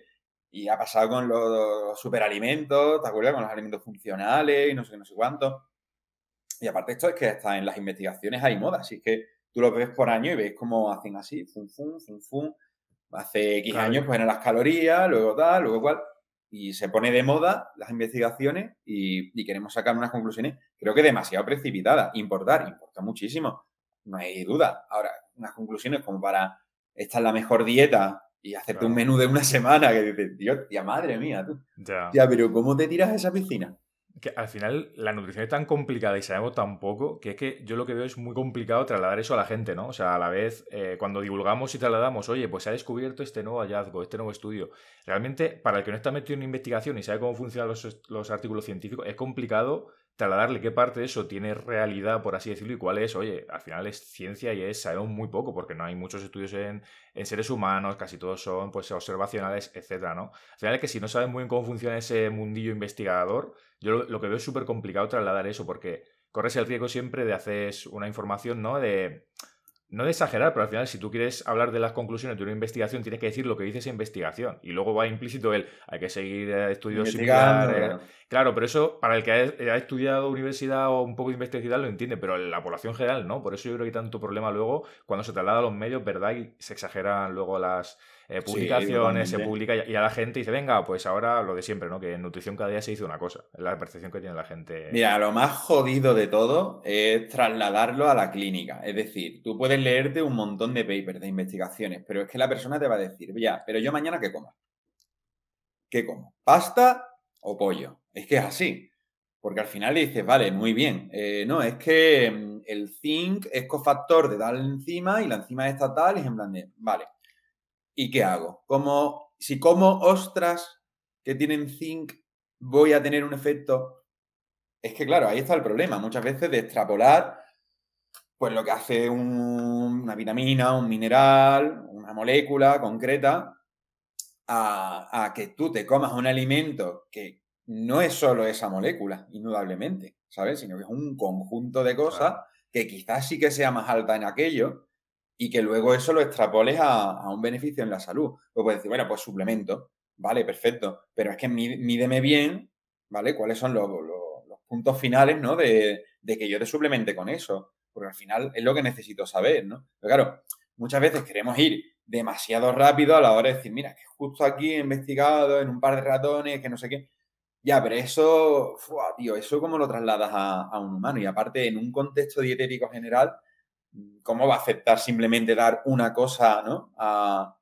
Y ha pasado con los superalimentos, ¿te acuerdas? Con los alimentos funcionales y no sé qué, no sé cuánto. Y aparte esto es que hasta en las investigaciones hay moda, así que tú lo ves por año y ves cómo hacen así, fum, fum, fum, fum. Hace X años pues eran las calorías, luego tal, luego cual. Y se pone de moda las investigaciones y, y queremos sacar unas conclusiones, creo que demasiado precipitadas. Importar, importa muchísimo, no hay duda. Ahora, unas conclusiones como para esta es la mejor dieta y hacerte un menú de una semana que dices, Dios, tía, madre mía, tú. Ya. pero ¿cómo te tiras a esa piscina? Que al final la nutrición es tan complicada y sabemos tan poco que es que yo lo que veo es muy complicado trasladar eso a la gente, ¿no? O sea, a la vez, eh, cuando divulgamos y trasladamos, oye, pues se ha descubierto este nuevo hallazgo, este nuevo estudio. Realmente, para el que no está metido en investigación y sabe cómo funcionan los, los artículos científicos, es complicado trasladarle qué parte de eso tiene realidad, por así decirlo, y cuál es, oye, al final es ciencia y es, sabemos muy poco, porque no hay muchos estudios en, seres humanos, casi todos son pues observacionales, etcétera, ¿no? Al final es que si no saben muy bien cómo funciona ese mundillo investigador, yo lo, que veo es súper complicado trasladar eso, porque corres el riesgo siempre de hacer una información, ¿no? De no de exagerar, pero al final, si tú quieres hablar de las conclusiones de una investigación, tienes que decir lo que dice esa investigación. Y luego va implícito el, hay que seguir eh, estudios similares. Claro. pero eso, para el que ha, estudiado universidad o un poco de investigación, lo entiende, pero la población general no. Por eso yo creo que hay tanto problema luego cuando se traslada a los medios, ¿verdad? Y se exageran luego las eh, publicaciones, se publica y, a la gente dice, venga, pues ahora lo de siempre, ¿no? Que en nutrición cada día se hizo una cosa. la percepción que tiene la gente. Mira, lo más jodido de todo es trasladarlo a la clínica. Es decir, tú puedes leerte un montón de papers, de investigaciones, pero es que la persona te va a decir, ya, pero yo mañana qué como. ¿Qué como? ¿Pasta o pollo? Es que es así. Porque al final le dices, vale, muy bien. Eh, no, es que mm, el zinc es cofactor de tal enzima y la enzima está tal y es en plan de, vale. ¿Y qué hago? Como, si como ostras que tienen zinc, voy a tener un efecto. Es que, claro, ahí está el problema. Muchas veces de extrapolar, pues lo que hace una vitamina, un mineral, una molécula concreta, a, que tú te comas un alimento que no es solo esa molécula, indudablemente, ¿sabes? Sino que es un conjunto de cosas que quizás sí que sea más alta en aquello, y que luego eso lo extrapoles a, un beneficio en la salud. O pues puedes decir, bueno, pues suplemento, vale, perfecto, pero es que mídeme bien, ¿vale? ¿Cuáles son los, puntos finales, ¿no? De, que yo te suplemente con eso, porque al final es lo que necesito saber, ¿no? Pero claro, muchas veces queremos ir demasiado rápido a la hora de decir, mira, que justo aquí he investigado en un par de ratones, que no sé qué. Ya, pero eso, tío, eso cómo lo trasladas a, a un humano. Y aparte, en un contexto dietético general, ¿cómo va a aceptar simplemente dar una cosa ¿no? a,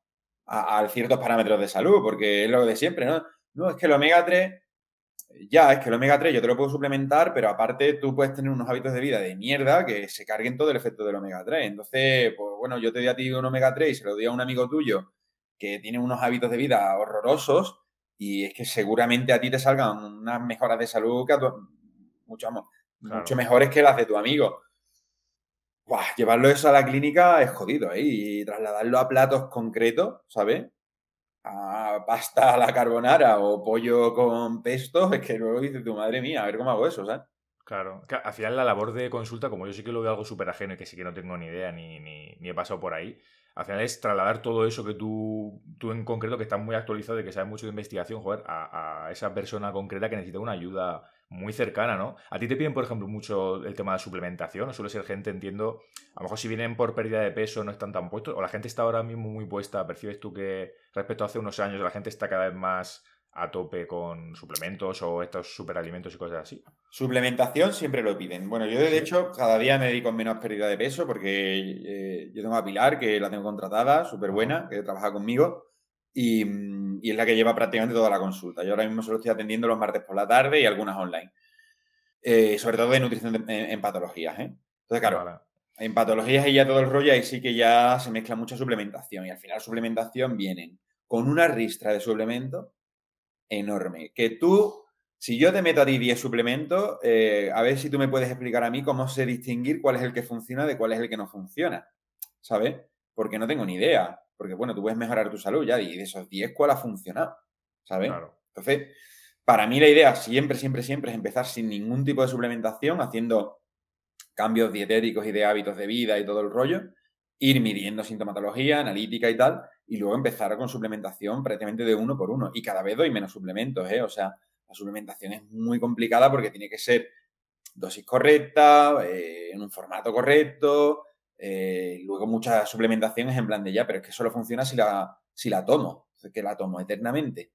ciertos parámetros de salud? Porque es lo de siempre, ¿no? No, es que el omega 3, ya, es que el omega 3 yo te lo puedo suplementar, pero aparte tú puedes tener unos hábitos de vida de mierda que se carguen todo el efecto del omega 3. Entonces, pues bueno, yo te doy a ti un omega 3 y se lo doy a un amigo tuyo que tiene unos hábitos de vida horrorosos y es que seguramente a ti te salgan unas mejoras de salud que a tu, mucho, mucho mejores que las de tu amigo llevarlo eso a la clínica es jodido, ¿eh? Y trasladarlo a platos concretos, ¿sabes? A pasta a la carbonara o pollo con pesto, es que luego dices, tu madre mía, a ver cómo hago eso, ¿sabes? Claro, al final la labor de consulta, como yo sí que lo veo algo súper ajeno y que sí que no tengo ni idea ni, he pasado por ahí, al final es trasladar todo eso que tú, tú en concreto, que estás muy actualizado y que sabes mucho de investigación, joder, a, a esa persona concreta que necesita una ayuda muy cercana, ¿no? A ti te piden, por ejemplo, mucho el tema de suplementación, o suele ser gente, entiendo, a lo mejor si vienen por pérdida de peso no están tan puestos, o la gente está ahora mismo muy puesta, percibes tú que respecto a hace unos años la gente está cada vez más a tope con suplementos o estos superalimentos y cosas así. Suplementación siempre lo piden. Bueno, yo de hecho cada día me dedico menos pérdida de peso porque eh, yo tengo a Pilar, que la tengo contratada, súper buena, que trabaja conmigo. Mm, y, es la que lleva prácticamente toda la consulta. Yo ahora mismo solo estoy atendiendo los martes por la tarde y algunas online. Eh, sobre todo de nutrición en, patologías. ¿eh? Entonces, claro, en patologías y ya todo el rollo, ahí sí que ya se mezcla mucha suplementación. Y al final, suplementación vienen con una ristra de suplementos enorme. Que tú, si yo te meto a ti 10 suplementos, eh, a ver si tú me puedes explicar a mí cómo sé distinguir cuál es el que funciona de cuál es el que no funciona. ¿Sabes? Porque no tengo ni idea. Porque, bueno, tú puedes mejorar tu salud ya, y de esos 10, ¿cuál ha funcionado? ¿Sabes? Entonces, para mí la idea siempre, siempre, siempre es empezar sin ningún tipo de suplementación, haciendo cambios dietéticos y de hábitos de vida y todo el rollo, ir midiendo sintomatología, analítica y tal, y luego empezar con suplementación prácticamente de uno por uno. Y cada vez doy menos suplementos, ¿eh? O sea, la suplementación es muy complicada porque tiene que ser dosis correcta, eh, en un formato correcto, eh, luego muchas suplementaciones en plan de ya, pero es que solo funciona si la, si la tomo, que la tomo eternamente.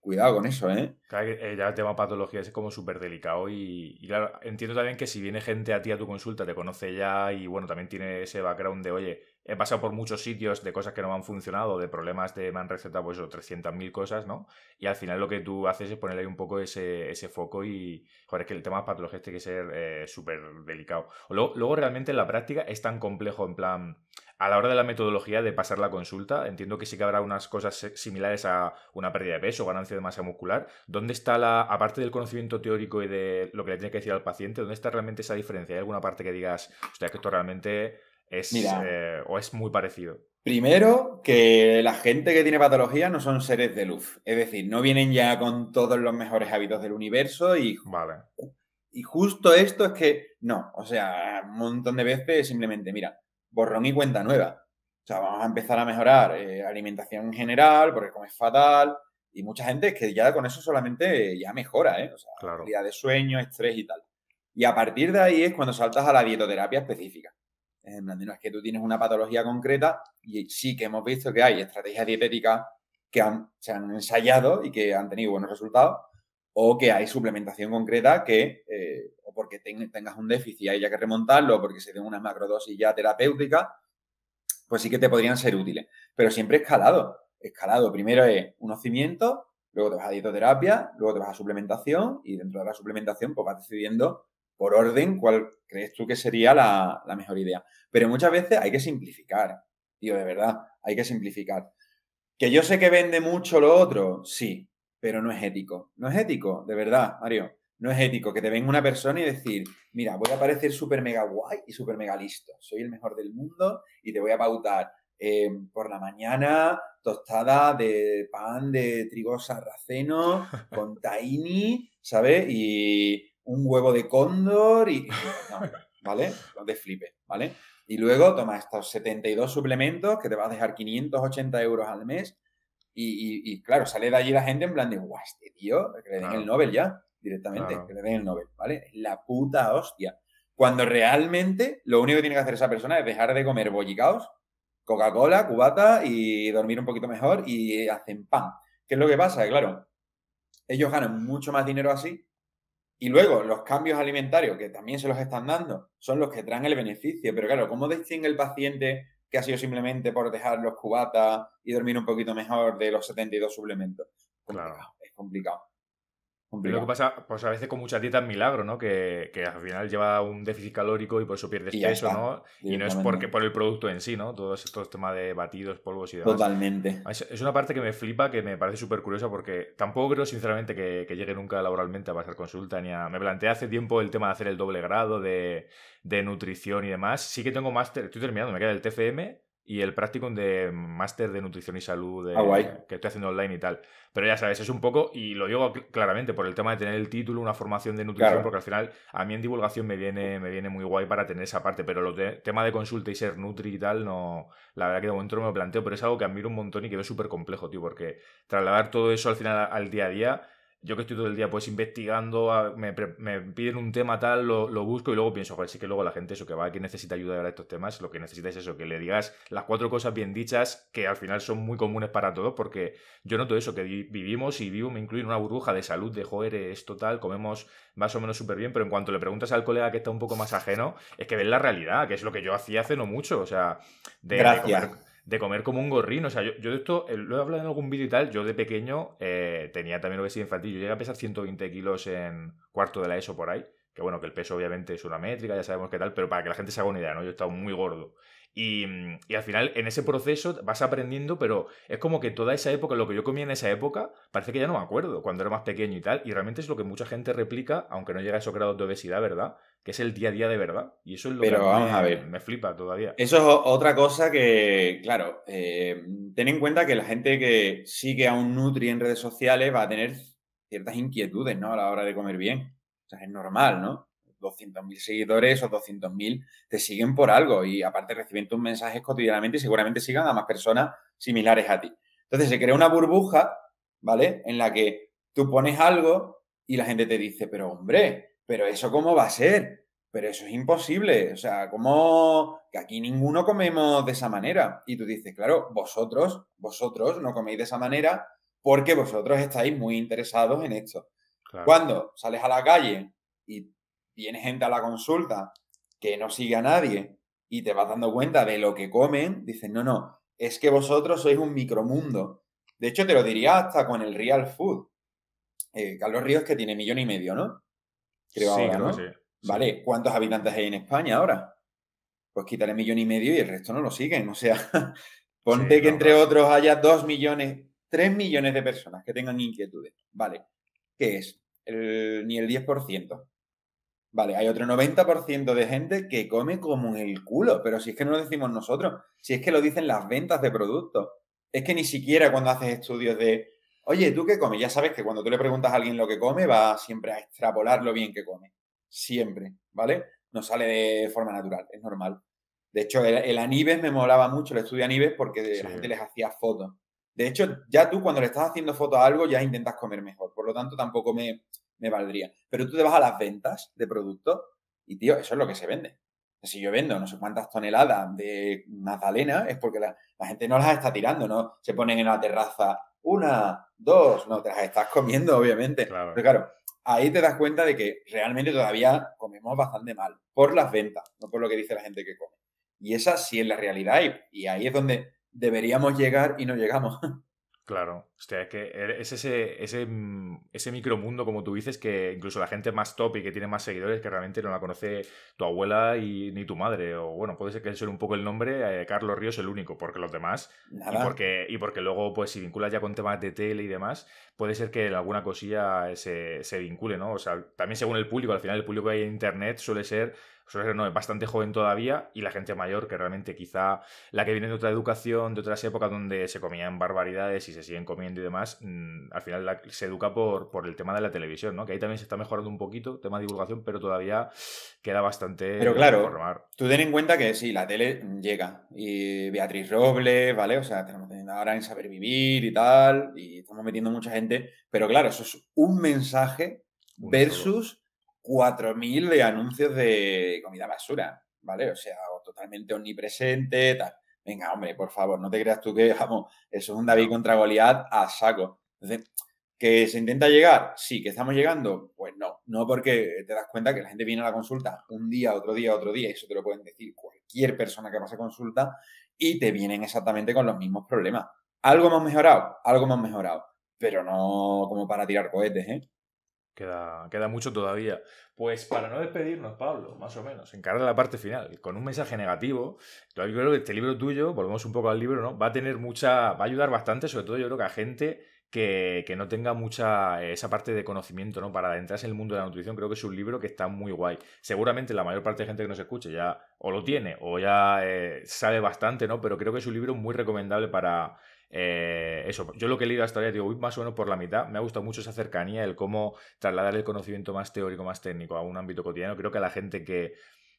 Cuidado con eso, ¿eh? Claro, eh, ya el tema patología es como súper delicado y, y, claro, entiendo también que si viene gente a ti a tu consulta, te conoce ya y bueno, también tiene ese background de, oye, he pasado por muchos sitios de cosas que no me han funcionado, de problemas de me han recetado 300.000 pues, cosas, ¿no? Y al final lo que tú haces es ponerle ahí un poco ese, foco y, joder, es que el tema patología tiene que ser eh, súper delicado. Luego, luego, realmente en la práctica es tan complejo, en plan, a la hora de la metodología de pasar la consulta, entiendo que sí que habrá unas cosas similares a una pérdida de peso, ganancia de masa muscular. ¿Dónde está la, aparte del conocimiento teórico y de lo que le tiene que decir al paciente, dónde está realmente esa diferencia? ¿Hay alguna parte que digas, hostia, que esto realmente es, eh, o es muy parecido. Primero, que la gente que tiene patología no son seres de luz. Es decir, no vienen ya con todos los mejores hábitos del universo y. Y justo esto es que no. O sea, un montón de veces simplemente, mira, borrón y cuenta nueva. O sea, vamos a empezar a mejorar eh, alimentación en general, porque es fatal. Y mucha gente es que ya con eso solamente ya mejora, ¿eh? O sea, de sueño, estrés y tal. Y a partir de ahí es cuando saltas a la dietoterapia específica. En no es que tú tienes una patología concreta y sí que hemos visto que hay estrategias dietéticas que se han ensayado y que han tenido buenos resultados, o que hay suplementación concreta que, eh, o porque tengas un déficit y ya que remontarlo, o porque se den unas macrodosis ya terapéuticas, pues sí que te podrían ser útiles. Pero siempre escalado. Escalado. Primero es unos cimientos, luego te vas a dietoterapia, luego te vas a suplementación y dentro de la suplementación pues vas decidiendo por orden, ¿cuál crees tú que sería la, mejor idea? Pero muchas veces hay que simplificar, tío, de verdad, hay que simplificar. Que yo sé que vende mucho lo otro, sí, pero no es ético. No es ético, de verdad, Mario. No es ético que te venga una persona y decir, mira, voy a parecer súper mega guay y súper mega listo. Soy el mejor del mundo y te voy a pautar eh, por la mañana tostada de pan de trigo sarraceno <laughs> con tahini, ¿sabes? Y un huevo de cóndor y... ¿Vale? de te ¿vale? Y luego toma estos 72 suplementos que te vas a dejar 580 euros al mes. Y, claro, sale de allí la gente en plan de, guau, este tío, que le den el Nobel ya, directamente, que le den el Nobel, ¿vale? La puta hostia. Cuando realmente lo único que tiene que hacer esa persona es dejar de comer bollicaos, Coca-Cola, cubata y dormir un poquito mejor y hacen pan. ¿Qué es lo que pasa? Claro, ellos ganan mucho más dinero así y luego, los cambios alimentarios, que también se los están dando, son los que traen el beneficio. Pero claro, ¿cómo distingue el paciente que ha sido simplemente por dejar los cubatas y dormir un poquito mejor de los 72 suplementos? Claro. es complicado. Lo que pasa, pues a veces con muchas dietas milagro, ¿no? Que, al final lleva un déficit calórico y por eso pierdes peso, ¿no? Y no es porque por el producto en sí, ¿no? Todo estos temas de batidos, polvos y demás. Totalmente. Ah, es, una parte que me flipa, que me parece súper curiosa, porque tampoco creo, sinceramente, que, llegue nunca laboralmente a pasar consulta ni a... Me planteé hace tiempo el tema de hacer el doble grado de, de nutrición y demás. Sí que tengo máster, estoy terminando, me queda el TFM y el practicum de máster de nutrición y salud ah, que estoy haciendo online y tal. Pero ya sabes, es un poco, y lo digo claramente, por el tema de tener el título, una formación de nutrición, porque al final a mí en divulgación me viene, me viene muy guay para tener esa parte, pero el tema de consulta y ser nutri y tal, no, la verdad que de momento no me lo planteo, pero es algo que admiro un montón y que veo súper complejo, tío, porque trasladar todo eso al final al día a día yo que estoy todo el día pues investigando, me, piden un tema tal, lo, busco y luego pienso, joder, sí que luego la gente eso que va, que necesita ayuda a estos temas, lo que necesita es eso, que le digas las cuatro cosas bien dichas que al final son muy comunes para todos, porque yo noto eso, que vivimos y vivo, me incluyo una burbuja de salud, de joder, es total, comemos más o menos súper bien, pero en cuanto le preguntas al colega que está un poco más ajeno, es que ves la realidad, que es lo que yo hacía hace no mucho, o sea, de, Gracias de comer como un gorrín. O sea, yo, yo de esto eh, lo he hablado en algún vídeo y tal. Yo de pequeño eh, tenía también obesidad infantil. Yo llegué a pesar 120 kilos en cuarto de la ESO por ahí. Que bueno, que el peso obviamente es una métrica, ya sabemos qué tal, pero para que la gente se haga una idea, ¿no? Yo he estado muy gordo. Y, y, al final, en ese proceso vas aprendiendo, pero es como que toda esa época, lo que yo comía en esa época, parece que ya no me acuerdo, cuando era más pequeño y tal. Y realmente es lo que mucha gente replica, aunque no llega a esos grados de obesidad, ¿verdad? que es el día a día de verdad. Y eso es lo Pero que vamos me, a ver. me flipa todavía. Eso es otra cosa que, claro, eh, ten en cuenta que la gente que sigue a un Nutri en redes sociales va a tener ciertas inquietudes, ¿no? A la hora de comer bien. O sea, es normal, ¿no? 200.000 seguidores o 200.000 te siguen por algo y aparte reciben tus mensajes cotidianamente y seguramente sigan a más personas similares a ti. Entonces se crea una burbuja, ¿vale? En la que tú pones algo y la gente te dice, pero hombre, pero ¿eso cómo va a ser? Pero eso es imposible. O sea, ¿cómo? Que aquí ninguno comemos de esa manera. Y tú dices, claro, vosotros, vosotros no coméis de esa manera porque vosotros estáis muy interesados en esto. Cuando sales a la calle y viene gente a la consulta que no sigue a nadie y te vas dando cuenta de lo que comen, dices, no, no, es que vosotros sois un micromundo. De hecho, te lo diría hasta con el real food. Eh, Carlos Ríos que tiene millón y medio, ¿no? sí. Vale, ¿cuántos habitantes hay en España ahora? Pues quítale millón y medio y el resto no lo siguen. O sea, <laughs> ponte que entre otros haya dos millones, tres millones de personas que tengan inquietudes. Vale, ¿qué es? El, ni el 10%. Vale, hay otro 90% de gente que come como el culo, pero si es que no lo decimos nosotros, si es que lo dicen las ventas de productos. Es que ni siquiera cuando haces estudios de Oye, ¿tú qué comes? Ya sabes que cuando tú le preguntas a alguien lo que come, va siempre a extrapolar lo bien que come. Siempre, ¿vale? No sale de forma natural, es normal. De hecho, el, el me molaba mucho, el estudio Anibes, porque la gente les hacía fotos. De hecho, ya tú cuando le estás haciendo fotos a algo, ya intentas comer mejor. Por lo tanto, tampoco me, me valdría. Pero tú te vas a las ventas de productos y, tío, eso es lo que se vende. Si yo vendo no sé cuántas toneladas de magdalena, es porque la, la gente no las está tirando, ¿no? Se ponen en la terraza una, dos, no, te las estás comiendo, obviamente. Claro. Pero claro, ahí te das cuenta de que realmente todavía comemos bastante mal, por las ventas, no por lo que dice la gente que come. Y esa sí es la realidad y, y ahí es donde deberíamos llegar y no llegamos. <laughs> Claro, o que e-, es ese, ese, mm, ese micromundo, como tú dices, que incluso la gente más top y que tiene más seguidores que realmente no la conoce tu abuela y ni tu madre. O bueno, puede ser que sea un poco el nombre, eh, Carlos Ríos el único, porque los demás. Y porque, y porque luego, pues, si vinculas ya con temas de tele y demás, puede ser que alguna cosilla se, se vincule, ¿no? O sea, también según el público, al final el público que hay en internet suele ser es bastante joven todavía y la gente mayor, que realmente quizá la que viene de otra educación, de otras épocas donde se comían barbaridades y se siguen comiendo y demás, mm, al final se educa por, por el tema de la televisión, ¿no? Que ahí también se está mejorando un poquito, tema de divulgación, pero todavía queda bastante... Pero claro, tú ten en cuenta que sí, la tele llega y Beatriz Robles, ¿vale? O sea, tenemos ahora en Saber Vivir y tal, y estamos metiendo mucha gente, pero claro, eso es un mensaje versus 4.000 de anuncios de comida basura, ¿vale? O sea, totalmente omnipresente, tal. Venga, hombre, por favor, no te creas tú que, vamos, eso es un David contra Goliat a saco. Entonces, ¿que se intenta llegar? Sí, ¿que estamos llegando? Pues no, no porque te das cuenta que la gente viene a la consulta un día, otro día, otro día, eso te lo pueden decir cualquier persona que pase consulta y te vienen exactamente con los mismos problemas. Algo hemos mejorado, algo hemos mejorado, pero no como para tirar cohetes, ¿eh? Queda, queda mucho todavía. Pues para no despedirnos, Pablo, más o menos, Encarga la parte final, con un mensaje negativo, yo creo que este libro tuyo, volvemos un poco al libro, ¿no? Va a tener mucha, va a ayudar bastante, sobre todo yo creo que a gente que, que, no tenga mucha eh, esa parte de conocimiento, ¿no? Para adentrarse en el mundo de la nutrición, creo que es un libro que está muy guay. Seguramente la mayor parte de gente que nos escuche ya o lo tiene o ya eh, sabe bastante, ¿no? Pero creo que es un libro muy recomendable para eh, eso, yo lo que he leído hasta ahora, digo, más o menos por la mitad. Me ha gustado mucho esa cercanía, el cómo trasladar el conocimiento más teórico, más técnico a un ámbito cotidiano. Creo que a la gente que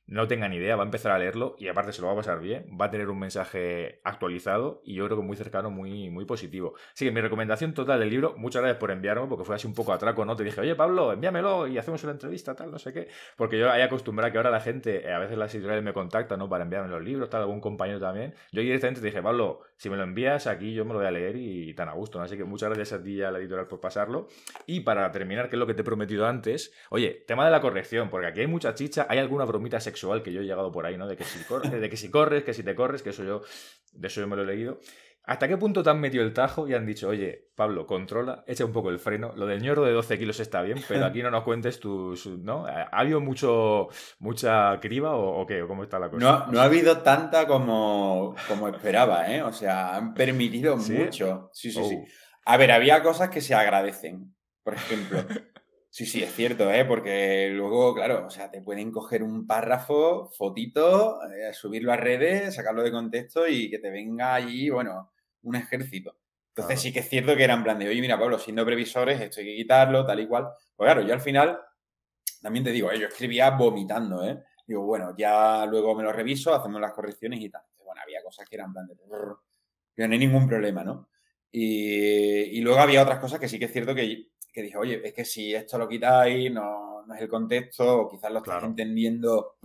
no tengan ni idea, va a empezar a leerlo y aparte se lo va a pasar bien, va a tener un mensaje actualizado y yo creo que muy cercano, muy, muy positivo. Así que mi recomendación total del libro, muchas gracias por enviarme, porque fue así un poco atraco, ¿no? Te dije, oye Pablo, envíamelo y hacemos una entrevista, tal, no sé qué. Porque yo he acostumbrado que ahora la gente, eh, a veces las editoriales me contactan, ¿no? Para enviarme los libros, tal, algún compañero también. Yo directamente te dije, Pablo, si me lo envías aquí yo me lo voy a leer y, tan a gusto, ¿no? Así que muchas gracias a ti y a la editorial por pasarlo. Y para terminar, que es lo que te he prometido antes, oye, tema de la corrección, porque aquí hay mucha chicha, hay alguna bromita sexual que yo he llegado por ahí, ¿no? De que si, corres, de que si corres, que si te corres, que eso yo, de eso yo me lo he leído. ¿Hasta qué punto te han metido el tajo y han dicho, oye, Pablo, controla, echa un poco el freno? Lo del ñorro de 12 kilos está bien, pero aquí no nos cuentes tus. ¿No? ¿Ha habido mucho, mucha criba o, o qué? ¿Cómo está la cosa? No, ha habido tanta como, como esperaba, ¿eh? O sea, han permitido mucho. Sí, sí, sí. Oh. A ver, había cosas que se agradecen. Por ejemplo, <laughs> Sí, sí, es cierto, ¿eh? porque luego, claro, o sea, te pueden coger un párrafo, fotito, eh, subirlo a redes, sacarlo de contexto y que te venga allí, bueno, un ejército. Entonces sí que es cierto que eran plan de, oye, mira, Pablo, siendo previsores, esto hay que quitarlo, tal y cual. Pues claro, yo al final, también te digo, eh, yo escribía vomitando, ¿eh? Digo, bueno, ya luego me lo reviso, hacemos las correcciones y tal. Bueno, había cosas que eran plan de... no hay ningún problema, ¿no? y luego había otras cosas que sí que es cierto que que dije, oye, es que si esto lo quitáis, no, es el contexto, o quizás lo claro. entendiendo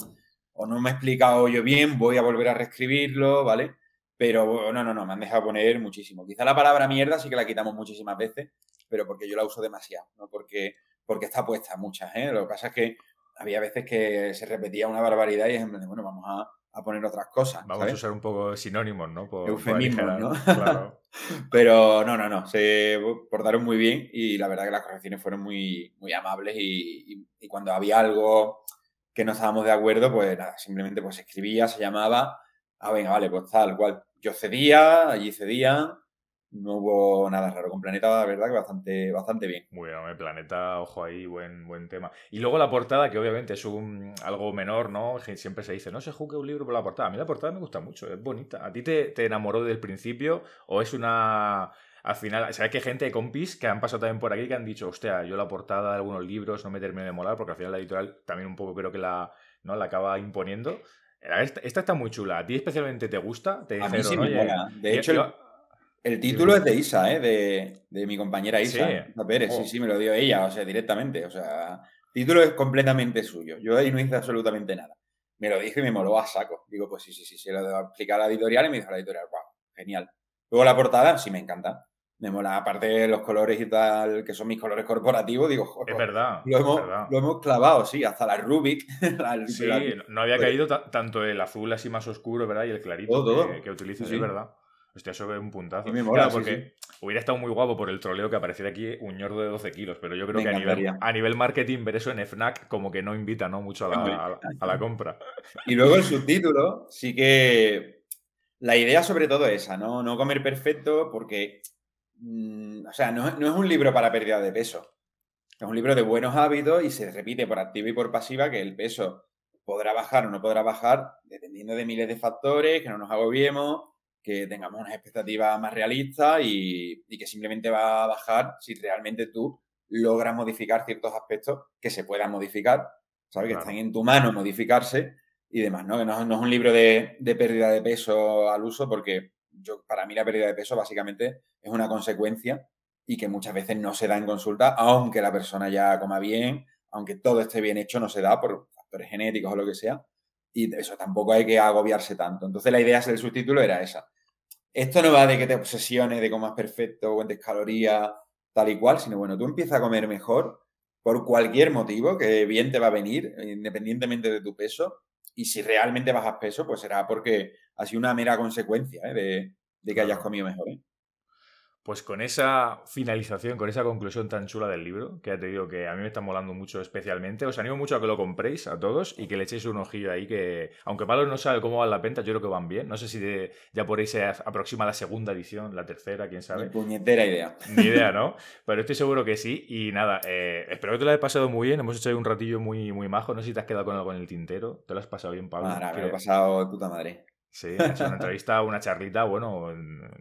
o no me he explicado yo bien, voy a volver a reescribirlo, ¿vale? Pero no, no, no, me han dejado poner muchísimo. Quizá la palabra mierda sí que la quitamos muchísimas veces, pero porque yo la uso demasiado, ¿no? Porque, porque está puesta muchas, ¿eh? Lo que pasa es que había veces que se repetía una barbaridad y es en bueno, vamos a a poner otras cosas. Vamos a usar un poco sinónimos, ¿no? Por, ¿no? Claro. <laughs> Pero no, no, no, se portaron muy bien y la verdad que las correcciones fueron muy, muy amables y, cuando había algo que no estábamos de acuerdo, pues nada, simplemente pues escribía, se llamaba, ah, venga, vale, pues tal cual. Yo cedía, allí cedían no hubo nada raro. Con Planeta, la verdad que bastante, bastante bien. Bueno, Planeta, ojo ahí, buen, buen tema. Y luego la portada, que obviamente es un, algo menor, ¿no? Siempre se dice, no se juzgue un libro por la portada. A mí la portada me gusta mucho, es bonita. ¿A ti te, enamoró desde el principio o es una... Al final, ¿sabes que gente de compis que han pasado también por aquí que han dicho, hostia, yo la portada de algunos libros no me termino de molar porque al final la editorial también un poco creo que la, ¿no? la acaba imponiendo? Esta, esta está muy chula. ¿A ti especialmente te gusta? ¿Te a mí sí De hecho, yo, el título es de Isa, ¿eh? de, mi compañera Isa, sí. Sí, oh. sí, me lo dio ella, o sea, directamente. O sea, el título es completamente suyo. Yo ahí no hice absolutamente nada. Me lo dije y me moló a saco. Digo, pues sí, sí, sí, se lo aplicar a la editorial y me dijo la editorial, wow, genial. Luego la portada, sí, me encanta. Me mola, aparte de los colores y tal, que son mis colores corporativos, digo, joder, es, verdad, lo hemos, clavado, sí, hasta la Rubik. <laughs> sí, no había pues caído tanto el azul así más oscuro, ¿verdad? Y el clarito que, utilizo. sí. verdad. Hostia, eso es un puntazo. porque hubiera estado muy guapo por el troleo que apareciera aquí un ñordo de 12 kilos, pero yo creo que a nivel, a nivel, marketing ver eso en FNAC como que no invita ¿no? mucho a la, compra. Y luego el subtítulo, sí que la idea sobre todo esa, ¿no? No comer perfecto porque, mm, o sea, no, no es un libro para pérdida de peso. Es un libro de buenos hábitos y se repite por activa y por pasiva que el peso podrá bajar o no podrá bajar dependiendo de miles de factores, que no nos agobiemos que tengamos unas expectativas más realistas y, que simplemente va a bajar si realmente tú logras modificar ciertos aspectos que se puedan modificar, ¿sabes? Que están en tu mano modificarse y demás, ¿no? Que no, es un libro de, pérdida de peso al uso porque yo, para mí la pérdida de peso básicamente es una consecuencia y que muchas veces no se da en consulta, aunque la persona ya coma bien, aunque todo esté bien hecho, no se da por factores genéticos o lo que sea. Y eso tampoco hay que agobiarse tanto. Entonces la idea del subtítulo era esa. Esto no va de que te obsesiones de cómo es perfecto, cuentes calorías, tal y cual, sino bueno, tú empiezas a comer mejor por cualquier motivo que bien te va a venir, independientemente de tu peso. Y si realmente bajas peso, pues será porque ha sido una mera consecuencia ¿eh? de, que hayas comido mejor. ¿eh? Pues con esa finalización, con esa conclusión tan chula del libro, que ya te digo que a mí me está molando mucho especialmente, os animo mucho a que lo compréis a todos y que le echéis un ojillo ahí, que aunque Pablo no sabe cómo va la ventas, yo creo que van bien. No sé si ya por ahí se aproxima la segunda edición, la tercera, quién sabe. Pues ni puñetera idea. Ni idea, ¿no? <laughs> Pero estoy seguro que sí. Y nada, eh, espero que te lo hayas pasado muy bien. Hemos hecho un ratillo muy, muy majo. No sé si te has quedado con algo en el tintero. ¿Te lo has pasado bien, Pablo? me lo he pasado de puta madre. Sí, ha una entrevista, una charlita, bueno,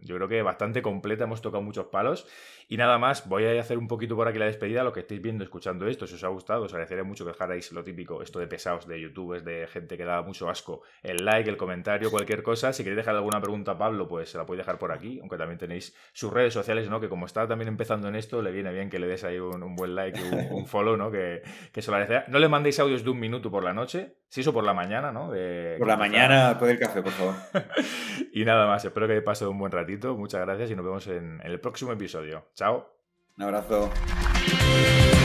yo creo que bastante completa, hemos tocado muchos palos y nada más, voy a hacer un poquito por aquí la despedida, lo que estáis viendo, escuchando esto, si os ha gustado, os agradecería mucho que dejarais lo típico, esto de pesados de youtubers, de gente que da mucho asco, el like, el comentario, cualquier cosa. Si queréis dejar alguna pregunta a Pablo, pues se la podéis dejar por aquí, aunque también tenéis sus redes sociales, ¿no? Que como está también empezando en esto, le viene bien que le des ahí un, buen like, un, follow, ¿no? Que, que lo agradecerá. No le mandéis audios de un minuto por la noche, si eso por la mañana, ¿no? por la mañana, por el café, por favor. <laughs> y nada más, espero que hayáis pasado un buen ratito, muchas gracias y nos vemos en el próximo episodio. Un abrazo.